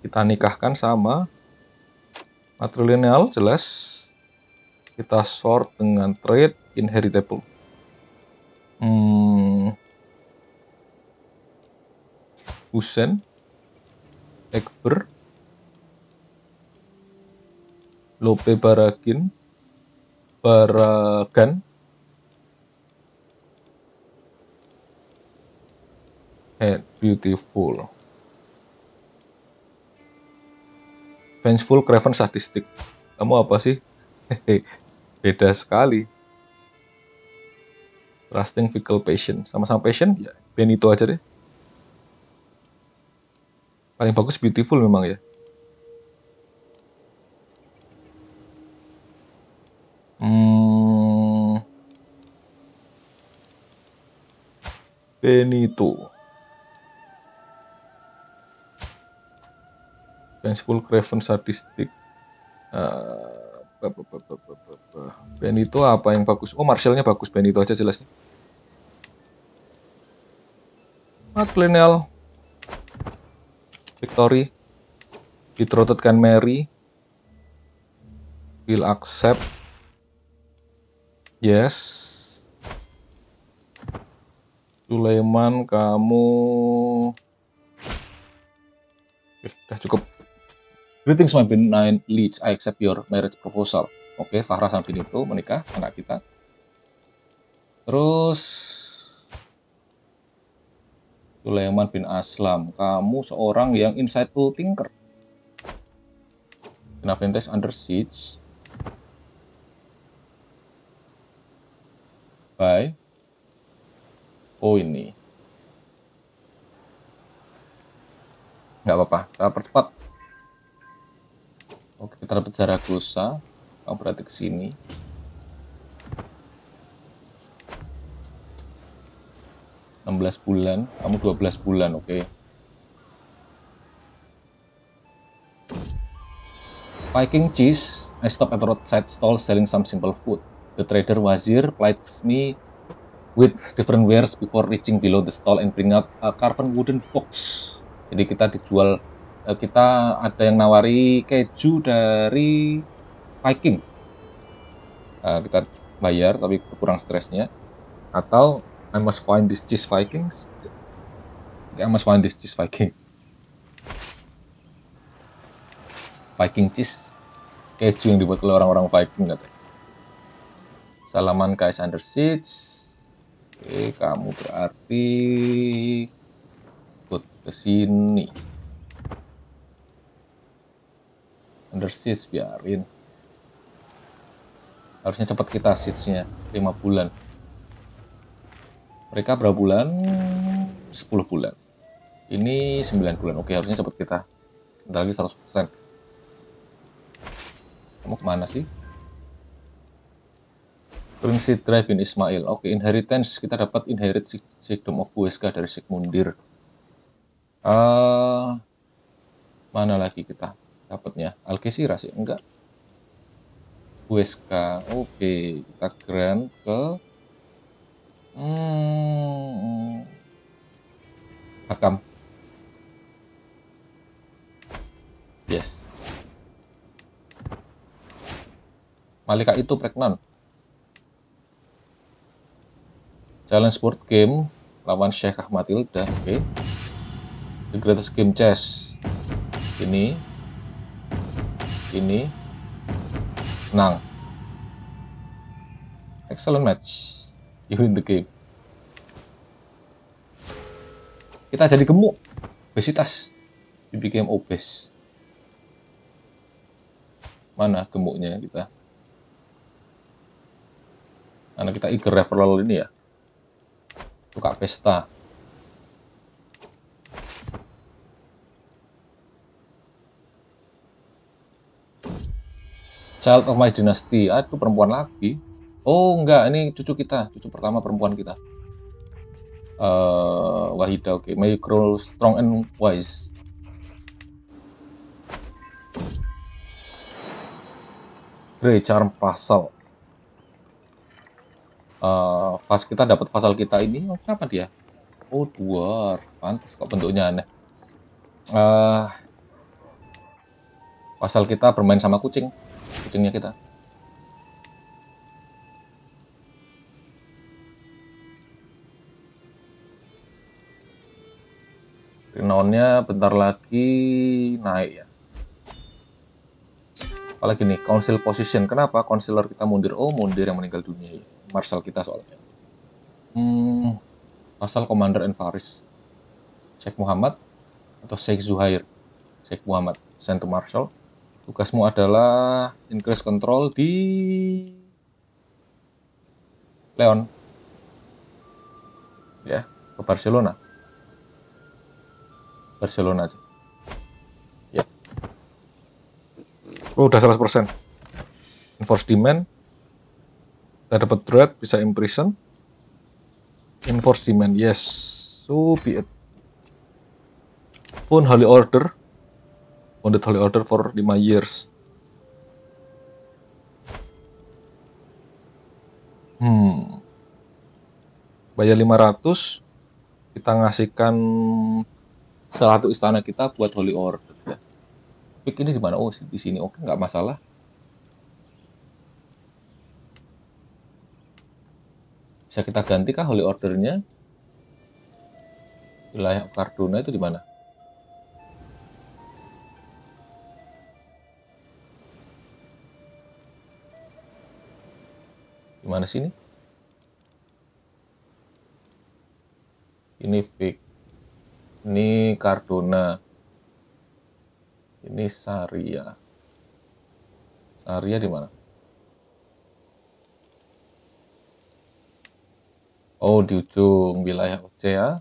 S1: Kita nikahkan sama. Matrilineal, jelas. Kita sort dengan trade inheritable. Hmm, Husen, Ekber, Lope Baragin, Baragan, and Beautiful. Vengeful, Craven, statistik. Kamu apa sih? *laughs* Beda sekali. Trusting, Fickle, Passion. Sama-sama Passion, ya Benito aja deh paling bagus beautiful memang ya hmm. Benito Vengeful Craven Sadistic uh, Benito apa yang bagus oh Marcelnya bagus Benito aja jelasnya Matlinel Victory. Betrothed Mary, marry. Will accept. Yes. Sulaiman kamu Oke, eh, udah cukup. Greetings my benign leads, I accept your marriage proposal. Oke, Fahra sampai itu menikah anak kita. Terus Sulaiman bin Aslam, kamu seorang yang insightful thinker. Naventes under siege Bye. oh ini Gak apa-apa kita percepat oke kita dapat Zaragoza kamu berarti kesini. sini 16 bulan kamu 12 bulan oke okay. Viking cheese I stop at roadside stall selling some simple food the trader wazir plights me with different wares before reaching below the stall and bring up a carbon wooden box jadi kita dijual eh, kita ada yang nawari keju dari Viking eh, kita bayar tapi kurang stresnya atau I must find this cheese Vikings. I must find this cheese Viking. Viking cheese. Keju yang dibuat oleh orang-orang Viking katanya. Salaman guys under siege. Oke, kamu berarti ikut ke sini. Under siege biarin. Harusnya cepat kita siege-nya 5 bulan mereka berapa bulan 10 bulan ini 9 bulan oke harusnya cepat kita Bentar lagi 100% kamu kemana sih Prinsip Drive in Ismail. Oke, inheritance kita dapat inherit Sigdom of Weska dari Sigmundir. Uh, mana lagi kita dapatnya? Alkesira sih enggak. Weska Oke, kita grant ke Hmm. Akam. Yes. Malika itu pregnant. Challenge board game lawan Syekh Ahmad Ilda. Oke. Okay. The greatest game chess. Ini. Ini. Menang. Excellent match you win the game kita jadi gemuk obesitas you became obese mana gemuknya kita karena kita eager referral ini ya buka pesta Child of My Dynasty. Aduh, perempuan lagi oh enggak ini cucu kita cucu pertama perempuan kita uh, Wahida oke okay. Micro, strong and wise Great, Charm fasal. uh, fas kita dapat fasal kita ini oh, kenapa dia oh dwarf pantas kok bentuknya aneh uh, fasal kita bermain sama kucing kucingnya kita Renownnya bentar lagi naik ya. Apalagi nih, council position. Kenapa? Counselor kita mundur. Oh, mundur yang meninggal dunia. Marshal kita soalnya. Hmm, pasal Commander and Faris. Sheikh Muhammad atau Sheikh Zuhair. Sheikh Muhammad, send to Marshal. Tugasmu adalah increase control di Leon. Ya, ke Barcelona. Barcelona aja. Ya. Oh, udah 100%. Enforce demand. Kita dapat threat, bisa imprison. Enforce demand, yes. So be it. Pun holy order. Bonded holy order for 5 years. Hmm. Bayar 500, kita ngasihkan salah satu istana kita buat holy order ya. Pik ini di mana? Oh, di sini. Oke, nggak masalah. Bisa kita ganti kah holy ordernya? Wilayah Karduna itu di mana? Di mana sini? Ini fake. Ini Cardona. Ini Saria. Saria di mana? Oh, di ujung wilayah OC ya.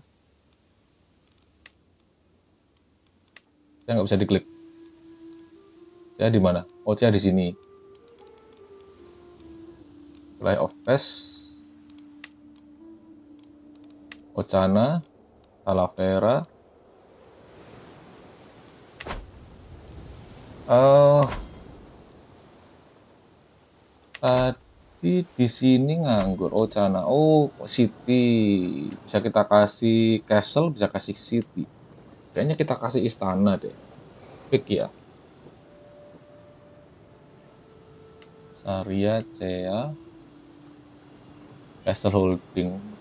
S1: Saya nggak bisa diklik. Ya, di mana? OC di sini. Wilayah of Ocana, Talavera. vera. Uh, tadi di sini nganggur. Oh, Cana. Oh, city. Bisa kita kasih castle, bisa kasih city. Kayaknya kita kasih istana deh. Pick ya. Saria, Cea. Castle Holding.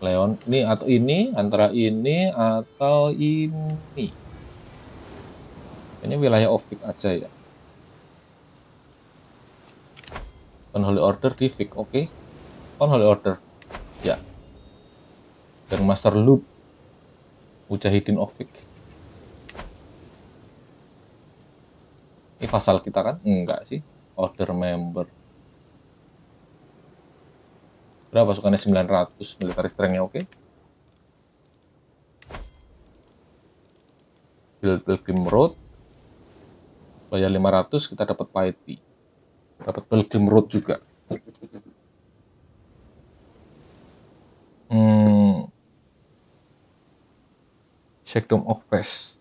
S1: Leon ini atau ini antara ini atau ini ini wilayah Ovik aja ya holy Order di Vic oke okay. holy Order ya dan Master Loop Mujahidin Ovik ini pasal kita kan? enggak sih order member Udah pasukannya 900, military strength-nya oke. Okay. Build Pilgrim Road. Bayar 500, kita dapat piety. Dapat Pilgrim Road juga. Hmm. Shakedom of Pest.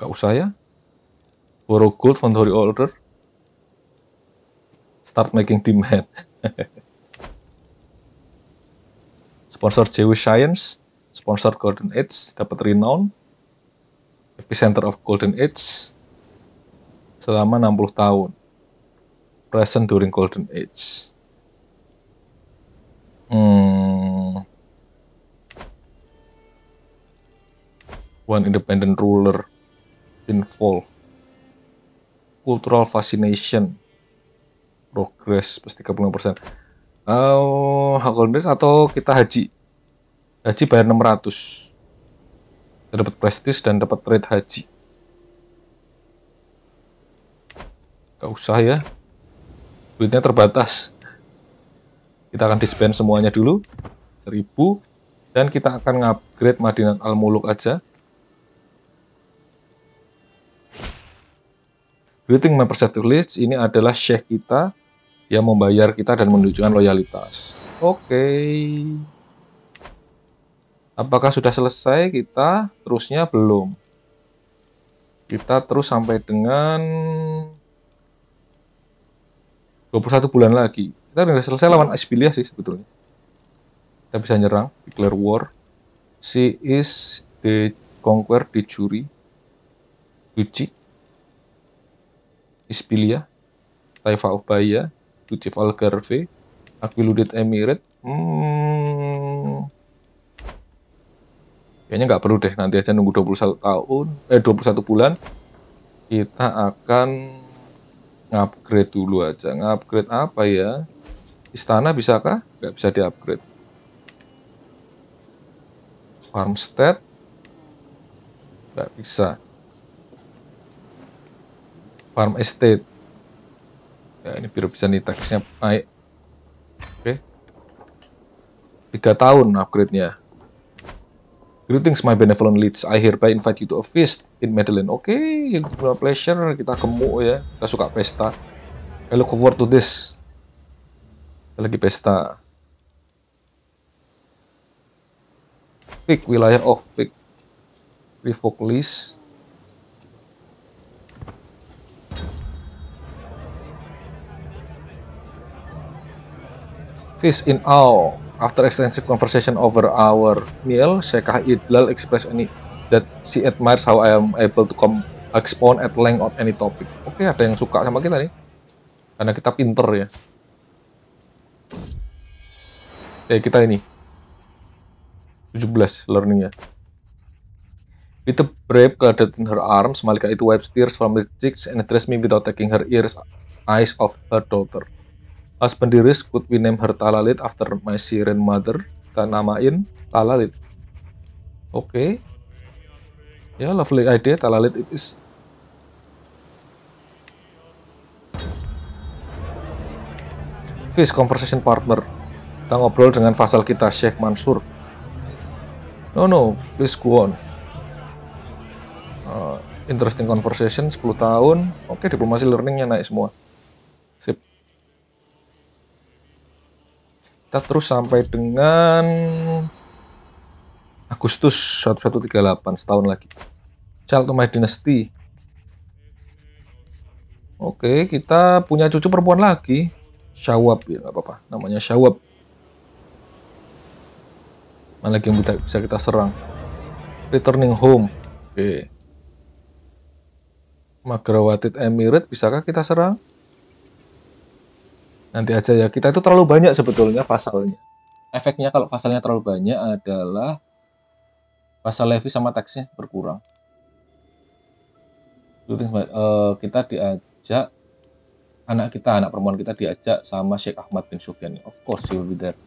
S1: Gak usah ya. Borrow gold from the Holy Order start making demand. *laughs* sponsor Jewish Science, sponsor Golden Age, dapat renown, epicenter of Golden Age, selama 60 tahun, present during Golden Age. Hmm. One independent ruler involved. Cultural fascination progress plus 35 persen. Uh, Hakodes atau kita haji. Haji bayar 600. Kita dapat prestis dan dapat trade haji. Gak usah ya. Duitnya terbatas. Kita akan disband semuanya dulu. 1000 dan kita akan upgrade Madinat Al-Muluk aja. Greeting my perceptive list ini adalah Sheikh kita dia membayar kita dan menunjukkan loyalitas. Oke. Okay. Apakah sudah selesai kita? Terusnya belum. Kita terus sampai dengan 21 bulan lagi. Kita sudah selesai lawan Aspilia sih sebetulnya. Kita bisa nyerang, declare war. She is the conquer the jury. Gucci. Ispilia. Taifa Ubaya Chief Algarve, Aku Emirate. Hmm. Kayaknya nggak perlu deh, nanti aja nunggu 21 tahun, eh 21 bulan. Kita akan ngupgrade dulu aja. Ngupgrade apa ya? Istana bisa kah Nggak bisa diupgrade. Farmstead nggak bisa. Farm estate ya ini biru bisa nih teksnya naik oke okay. tiga tahun upgrade-nya Greetings my benevolent leads, I hereby invite you to a feast in Medellin. Oke, okay, it's a pleasure, kita gemuk ya, kita suka pesta. I look forward to this. Kita lagi pesta. Pick wilayah of pick revoke list. Fish in awe. After extensive conversation over our meal, Sheikh Idlal expressed any that she admires how I am able to come expound at length on any topic. Oke, okay, ada yang suka sama kita nih. Karena kita pinter ya. Eh, kita ini. 17 ya. With a brave gathered in her arms, Malika itu wipes tears from her cheeks and addressed me without taking her ears, eyes of her daughter. As Pendiris could we name her Talalit after my siren mother. Kita namain Talalit. Oke. Okay. Ya, yeah, lovely idea. Talalit it is. Fish conversation partner. Kita ngobrol dengan fasal kita, Sheikh Mansur. No, no, please go on. Uh, interesting conversation, 10 tahun. Oke, okay, diplomasi learningnya naik semua. Sip kita terus sampai dengan Agustus 1138 setahun lagi Child of My Dynasty Oke kita punya cucu perempuan lagi Shawab ya nggak apa-apa namanya Shawab. mana lagi yang bisa kita serang Returning Home Oke Magrawatid Emirate bisakah kita serang nanti aja ya kita itu terlalu banyak sebetulnya pasalnya efeknya kalau pasalnya terlalu banyak adalah pasal levy sama teksnya berkurang uh, kita diajak anak kita anak perempuan kita diajak sama Sheikh Ahmad bin Sufyan of course he will be there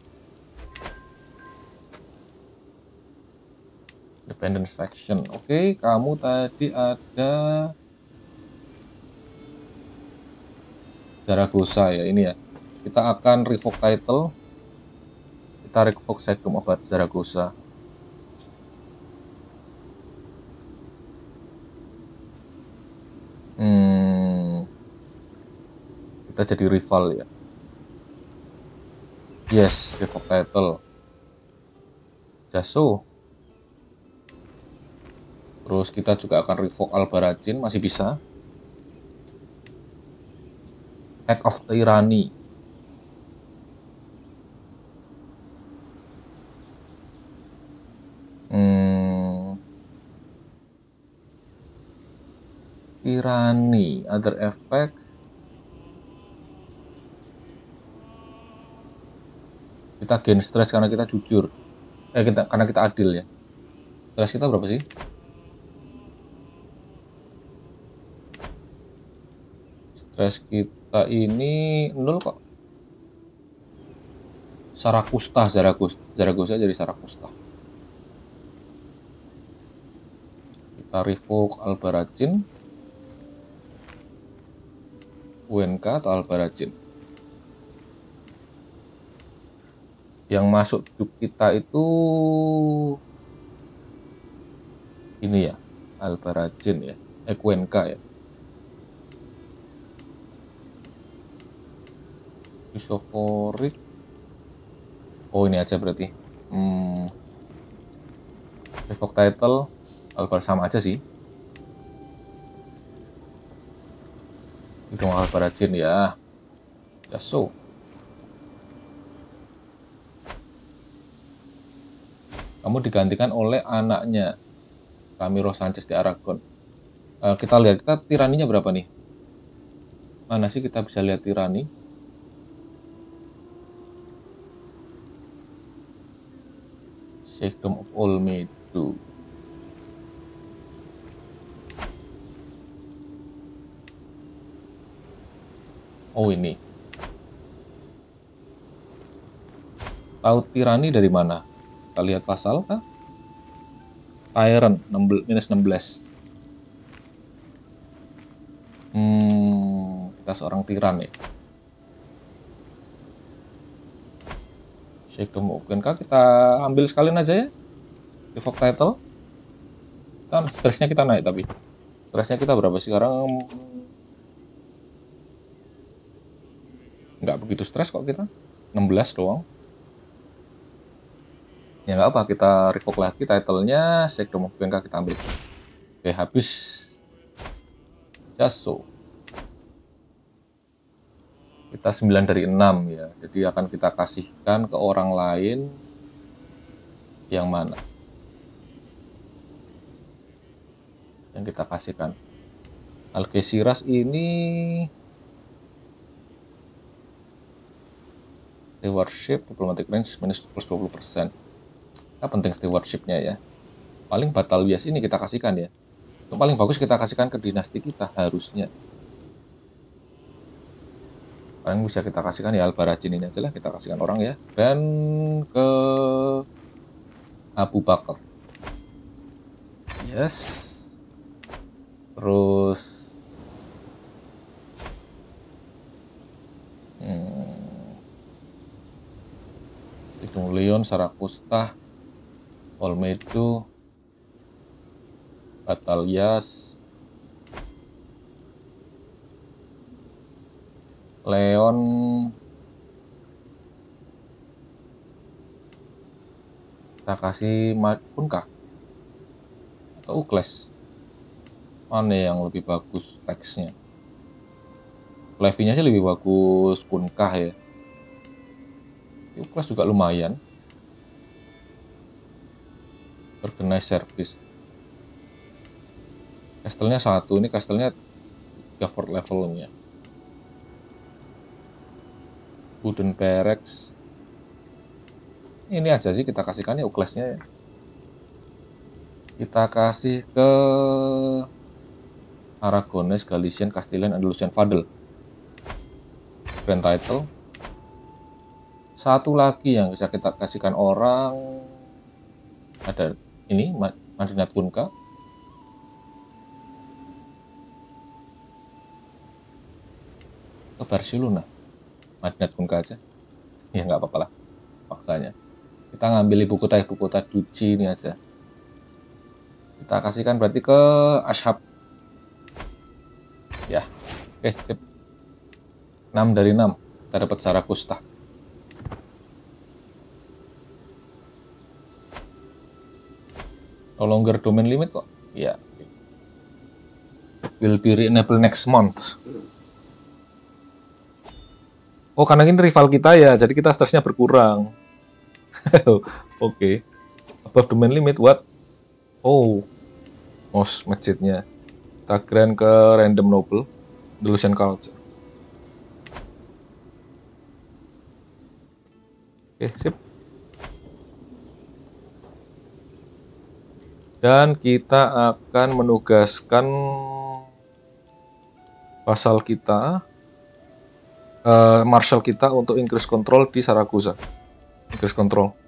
S1: Dependence faction. Oke, okay, kamu tadi ada Zaragoza ya ini ya kita akan revoke title kita revoke Sectum obat Zaragoza hmm, kita jadi rival ya yes revoke title Jaso terus kita juga akan revoke Albaracin masih bisa Act of Tyranny Hmm. Irani, other effect. Kita gain stress karena kita jujur. Eh, kita, karena kita adil ya. Stress kita berapa sih? Stress kita ini nol kok. Sarakusta, Zaragoza, Zaragoza jadi Sarakusta. Tarifuk Albarajin, UNK atau Albarajin, yang masuk grup kita itu ini ya Albarajin ya eh UNK ya isoforik oh ini aja berarti hmm revoke title Albar sama aja sih. Itu dong Albar Jin ya. Ya so. Kamu digantikan oleh anaknya Ramiro Sanchez di Aragon. Uh, eh, kita lihat kita tiraninya berapa nih? Mana sih kita bisa lihat tirani? Sheikdom of All Olmedo. Oh ini. Laut tirani dari mana? Kita lihat pasal kah? Tyrant, 16, minus 16. Hmm, kita seorang tiran ya. Shake Open kah? Kita ambil sekalian aja ya. Evoke title. Kita, stressnya kita naik tapi. Stressnya kita berapa sih? Sekarang begitu stres kok kita 16 doang ya nggak apa kita revoke lagi titlenya Shakedown of kita ambil oke habis Jaso kita 9 dari 6 ya jadi akan kita kasihkan ke orang lain yang mana yang kita kasihkan Alkesiras ini stewardship diplomatic range minus plus 20%. Nah, penting stewardshipnya ya. Paling batal bias ini kita kasihkan ya. Untuk paling bagus kita kasihkan ke dinasti kita harusnya. Paling bisa kita kasihkan ya Albarajin ini aja lah kita kasihkan orang ya. Dan ke Abu Bakar. Yes. Terus Bung Leon, Sarakusta, Olmedo, Batalias, Leon, kita kasih kah? atau Ukles mana yang lebih bagus teksnya Levinya sih lebih bagus Punkah ya kelas juga lumayan organize service Kastelnya satu ini kastelnya Gafford levelnya wooden barracks ini aja sih kita kasihkan ya uklesnya kita kasih ke Aragones, Galician, Castilian, Andalusian, Fadel grand title satu lagi yang bisa kita kasihkan orang ada ini Madinat Kunka ke Barcelona Madinat Kunka aja ya nggak apa-apa lah paksanya kita ngambil ibu kota ibu kota Duci ini aja kita kasihkan berarti ke Ashab ya oke eh, sip 6 dari 6 kita dapat Sarakusta no longer domain limit kok ya yeah. will be re-enable next month oh karena ini rival kita ya jadi kita stresnya berkurang *laughs* oke okay. above domain limit what oh mos masjidnya grand ke random noble delusion culture oke okay, sip dan kita akan menugaskan pasal kita uh, marshal kita untuk increase control di Saragusa increase control oke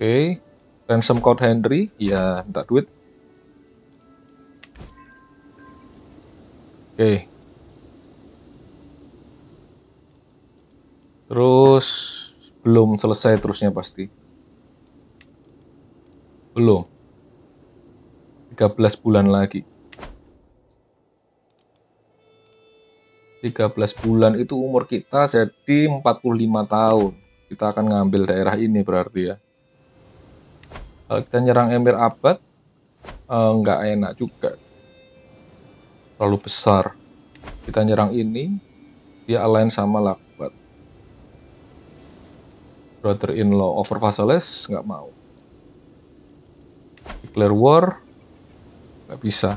S1: okay. ransom code Henry ya minta duit oke okay. terus belum selesai terusnya pasti belum. 13 bulan lagi. 13 bulan itu umur kita jadi 45 tahun. Kita akan ngambil daerah ini berarti ya. Kalau kita nyerang Emir Abad, eh, nggak enak juga. Terlalu besar. Kita nyerang ini, dia align sama Lakbat. Brother-in-law over nggak mau declare war nggak bisa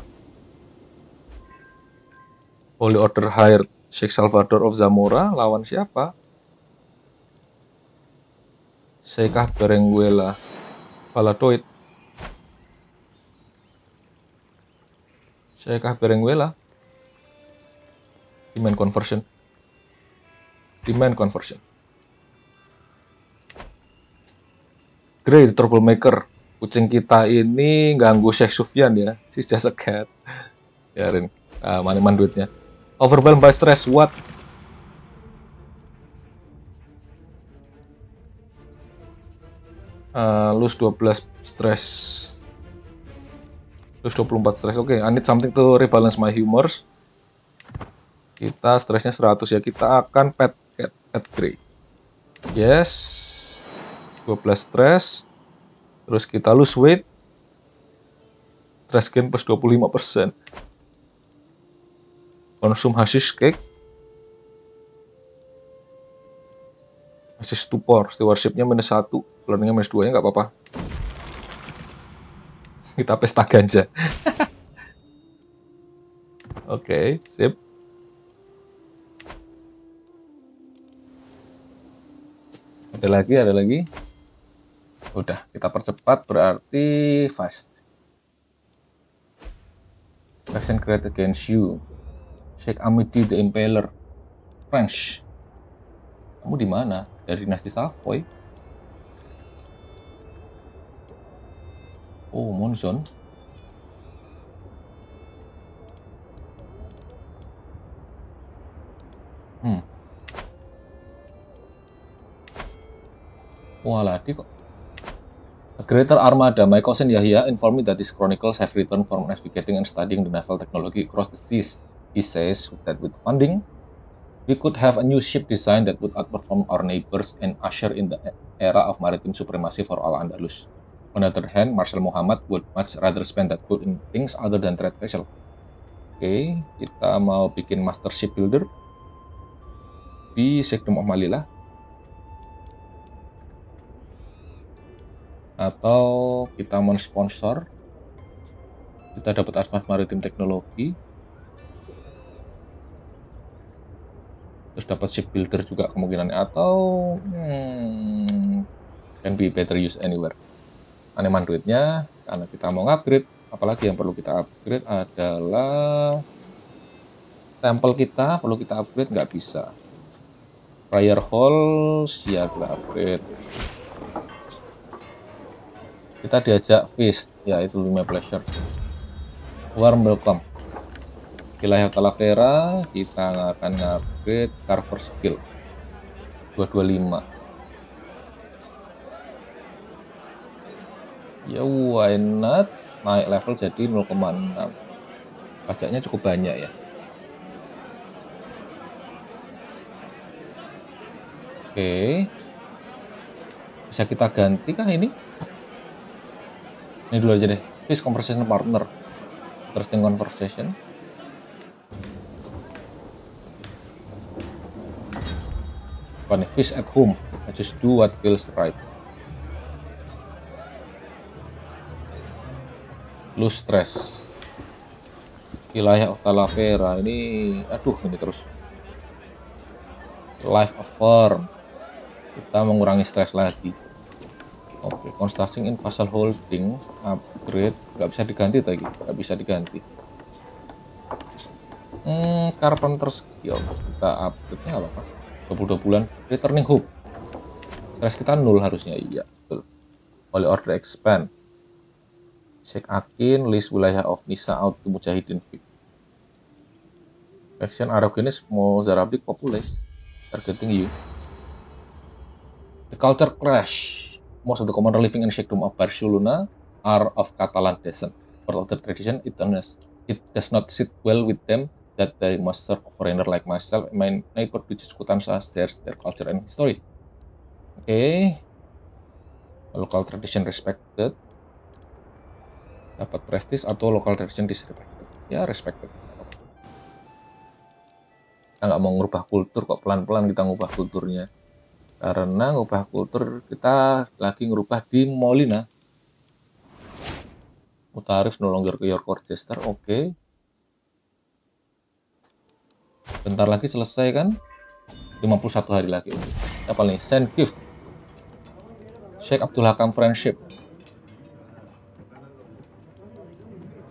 S1: Holy Order hired Sheikh Salvador of Zamora lawan siapa? Sheikh Berenguela Baladoit Sheikh Berenguela Demand conversion Demand conversion Great troublemaker kucing kita ini ganggu Syekh Sufyan ya. She's just a cat. Biarin. Ya, Rin. Uh, ah, Maniman duitnya. Overwhelmed by stress, what? Uh, lose 12 stress. Lose 24 stress. Oke, okay, I need something to rebalance my humors. Kita stressnya 100 ya. Kita akan pet cat, cat 3 Yes. 12 stress terus kita lose weight trash gain plus 25% konsum hasis cake hasis stupor stewardshipnya minus 1 learningnya minus 2 nya nggak apa-apa kita pesta ganja *laughs* oke okay, sip ada lagi ada lagi Udah, kita percepat berarti fast. Action create against you. Shake Amity the impeller French. Kamu di mana? Dari dinasti Savoy. Oh, Monzon. Hmm. Wah, kok. Greater Armada, my cousin Yahya informed me that his chronicles have returned from navigating and studying the naval technology across the seas. He says that with funding, we could have a new ship design that would outperform our neighbors and usher in the era of maritime supremacy for all Andalus. On the other hand, Marshal Muhammad would much rather spend that gold in things other than trade vessel. Oke, okay, kita mau bikin master ship builder di Sekdom of atau kita mensponsor kita dapat advance maritim teknologi terus dapat shipbuilder juga kemungkinan atau hmm, can be better use anywhere aneman duitnya karena kita mau upgrade apalagi yang perlu kita upgrade adalah temple kita perlu kita upgrade nggak bisa prayer hall siap upgrade kita diajak feast ya itu lima pleasure warm welcome wilayah Talavera kita akan upgrade carver skill 225 ya why not naik level jadi 0,6 pajaknya cukup banyak ya oke bisa kita ganti kah ini ini dulu aja deh please conversation partner interesting conversation apa nih fish at home I just do what feels right lose stress wilayah of Talavera ini aduh ini terus life affirm. kita mengurangi stres lagi Oke, okay. constructing in fossil holding upgrade nggak bisa diganti tadi, nggak bisa diganti. Hmm, carpenter skill kita update nya apa? Pak? 22 bulan returning hope. Terus kita nol harusnya iya, betul. Oleh order expand. Check Akin, list wilayah of Nisa out to Mujahidin fit. Faction Arabgenis mau Zarabik populis targeting you. The culture crash most of the commander living in Sheikhdom of Barcelona are of Catalan descent. For other tradition, it, it does not sit well with them that they must serve a foreigner like myself and my neighbor to just Kutansa their, their culture and history. Okay. Local tradition respected. Dapat prestis atau local tradition disrespected. Ya, respected. Kita nggak mau ngubah kultur kok pelan-pelan kita ngubah kulturnya karena ngubah kultur kita lagi ngubah di Molina Mutarif no longer ke York Orchester oke okay. bentar lagi selesai kan 51 hari lagi apa nih send gift Sheikh Abdul Hakam Friendship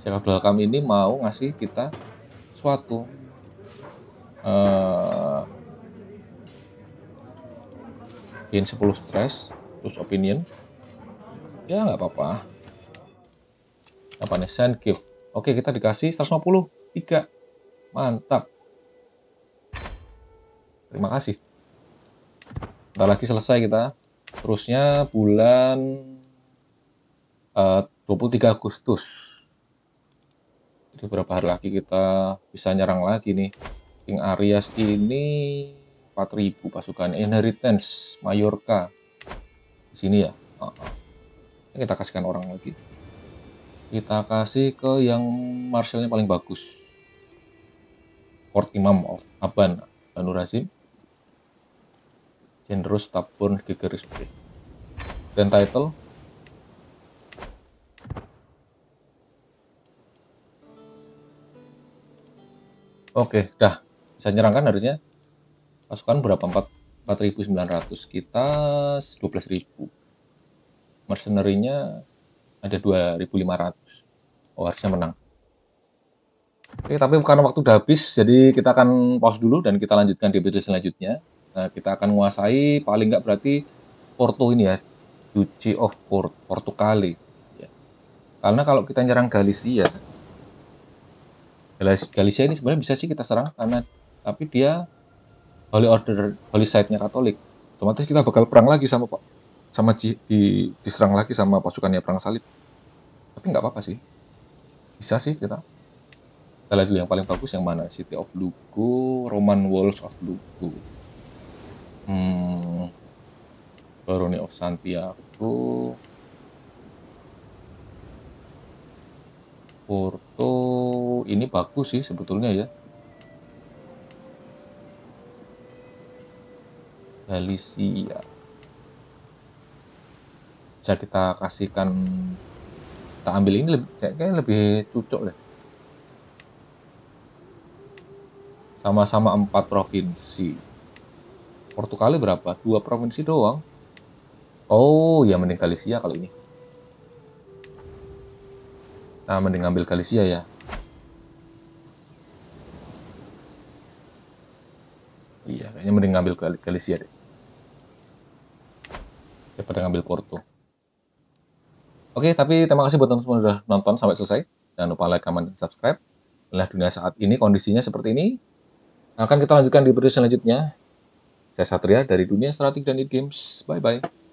S1: Sheikh Abdul Hakam ini mau ngasih kita suatu eh, gain 10 stress terus opinion ya nggak apa-apa apa nih send gift oke kita dikasih 150 3 mantap terima kasih Bentar lagi selesai kita terusnya bulan eh, uh, 23 Agustus jadi berapa hari lagi kita bisa nyerang lagi nih King Arias ini 4000 pasukan inheritance Mallorca di sini ya uh Ini kita kasihkan orang lagi kita kasih ke yang marshallnya paling bagus Port Imam of Aban Anurazim Generous Tabun Gigeris dan title Oke, dah. Bisa nyerangkan harusnya? Pasukan berapa? 4, 4.900. Kita 12.000. Mercenary-nya ada 2.500. Oh, harusnya menang. Oke, tapi karena waktu udah habis, jadi kita akan pause dulu dan kita lanjutkan di episode selanjutnya. Nah, kita akan menguasai paling nggak berarti Porto ini ya, Duchy of Port, Portugali. Ya. Karena kalau kita nyerang Galicia, Galicia ini sebenarnya bisa sih kita serang karena tapi dia Holy Order Holy Side-nya Katolik otomatis kita bakal perang lagi sama pak sama di, di, diserang lagi sama pasukannya perang salib tapi nggak apa-apa sih bisa sih kita kita lihat dulu yang paling bagus yang mana City of Lugo Roman Walls of Lugo hmm, Barony of Santiago Porto ini bagus sih sebetulnya ya Galicia bisa kita kasihkan kita ambil ini lebih, kayaknya lebih cocok deh sama-sama empat provinsi Portugal berapa? dua provinsi doang oh ya mending Galicia kali ini nah mending ambil Galicia ya iya kayaknya mending ambil Galicia deh daripada ngambil Porto. Oke, tapi terima kasih buat teman-teman sudah nonton sampai selesai. Jangan lupa like, comment, dan subscribe. Inilah dunia saat ini, kondisinya seperti ini. Akan kita lanjutkan di episode selanjutnya. Saya Satria dari Dunia Strategi dan e Games. Bye-bye.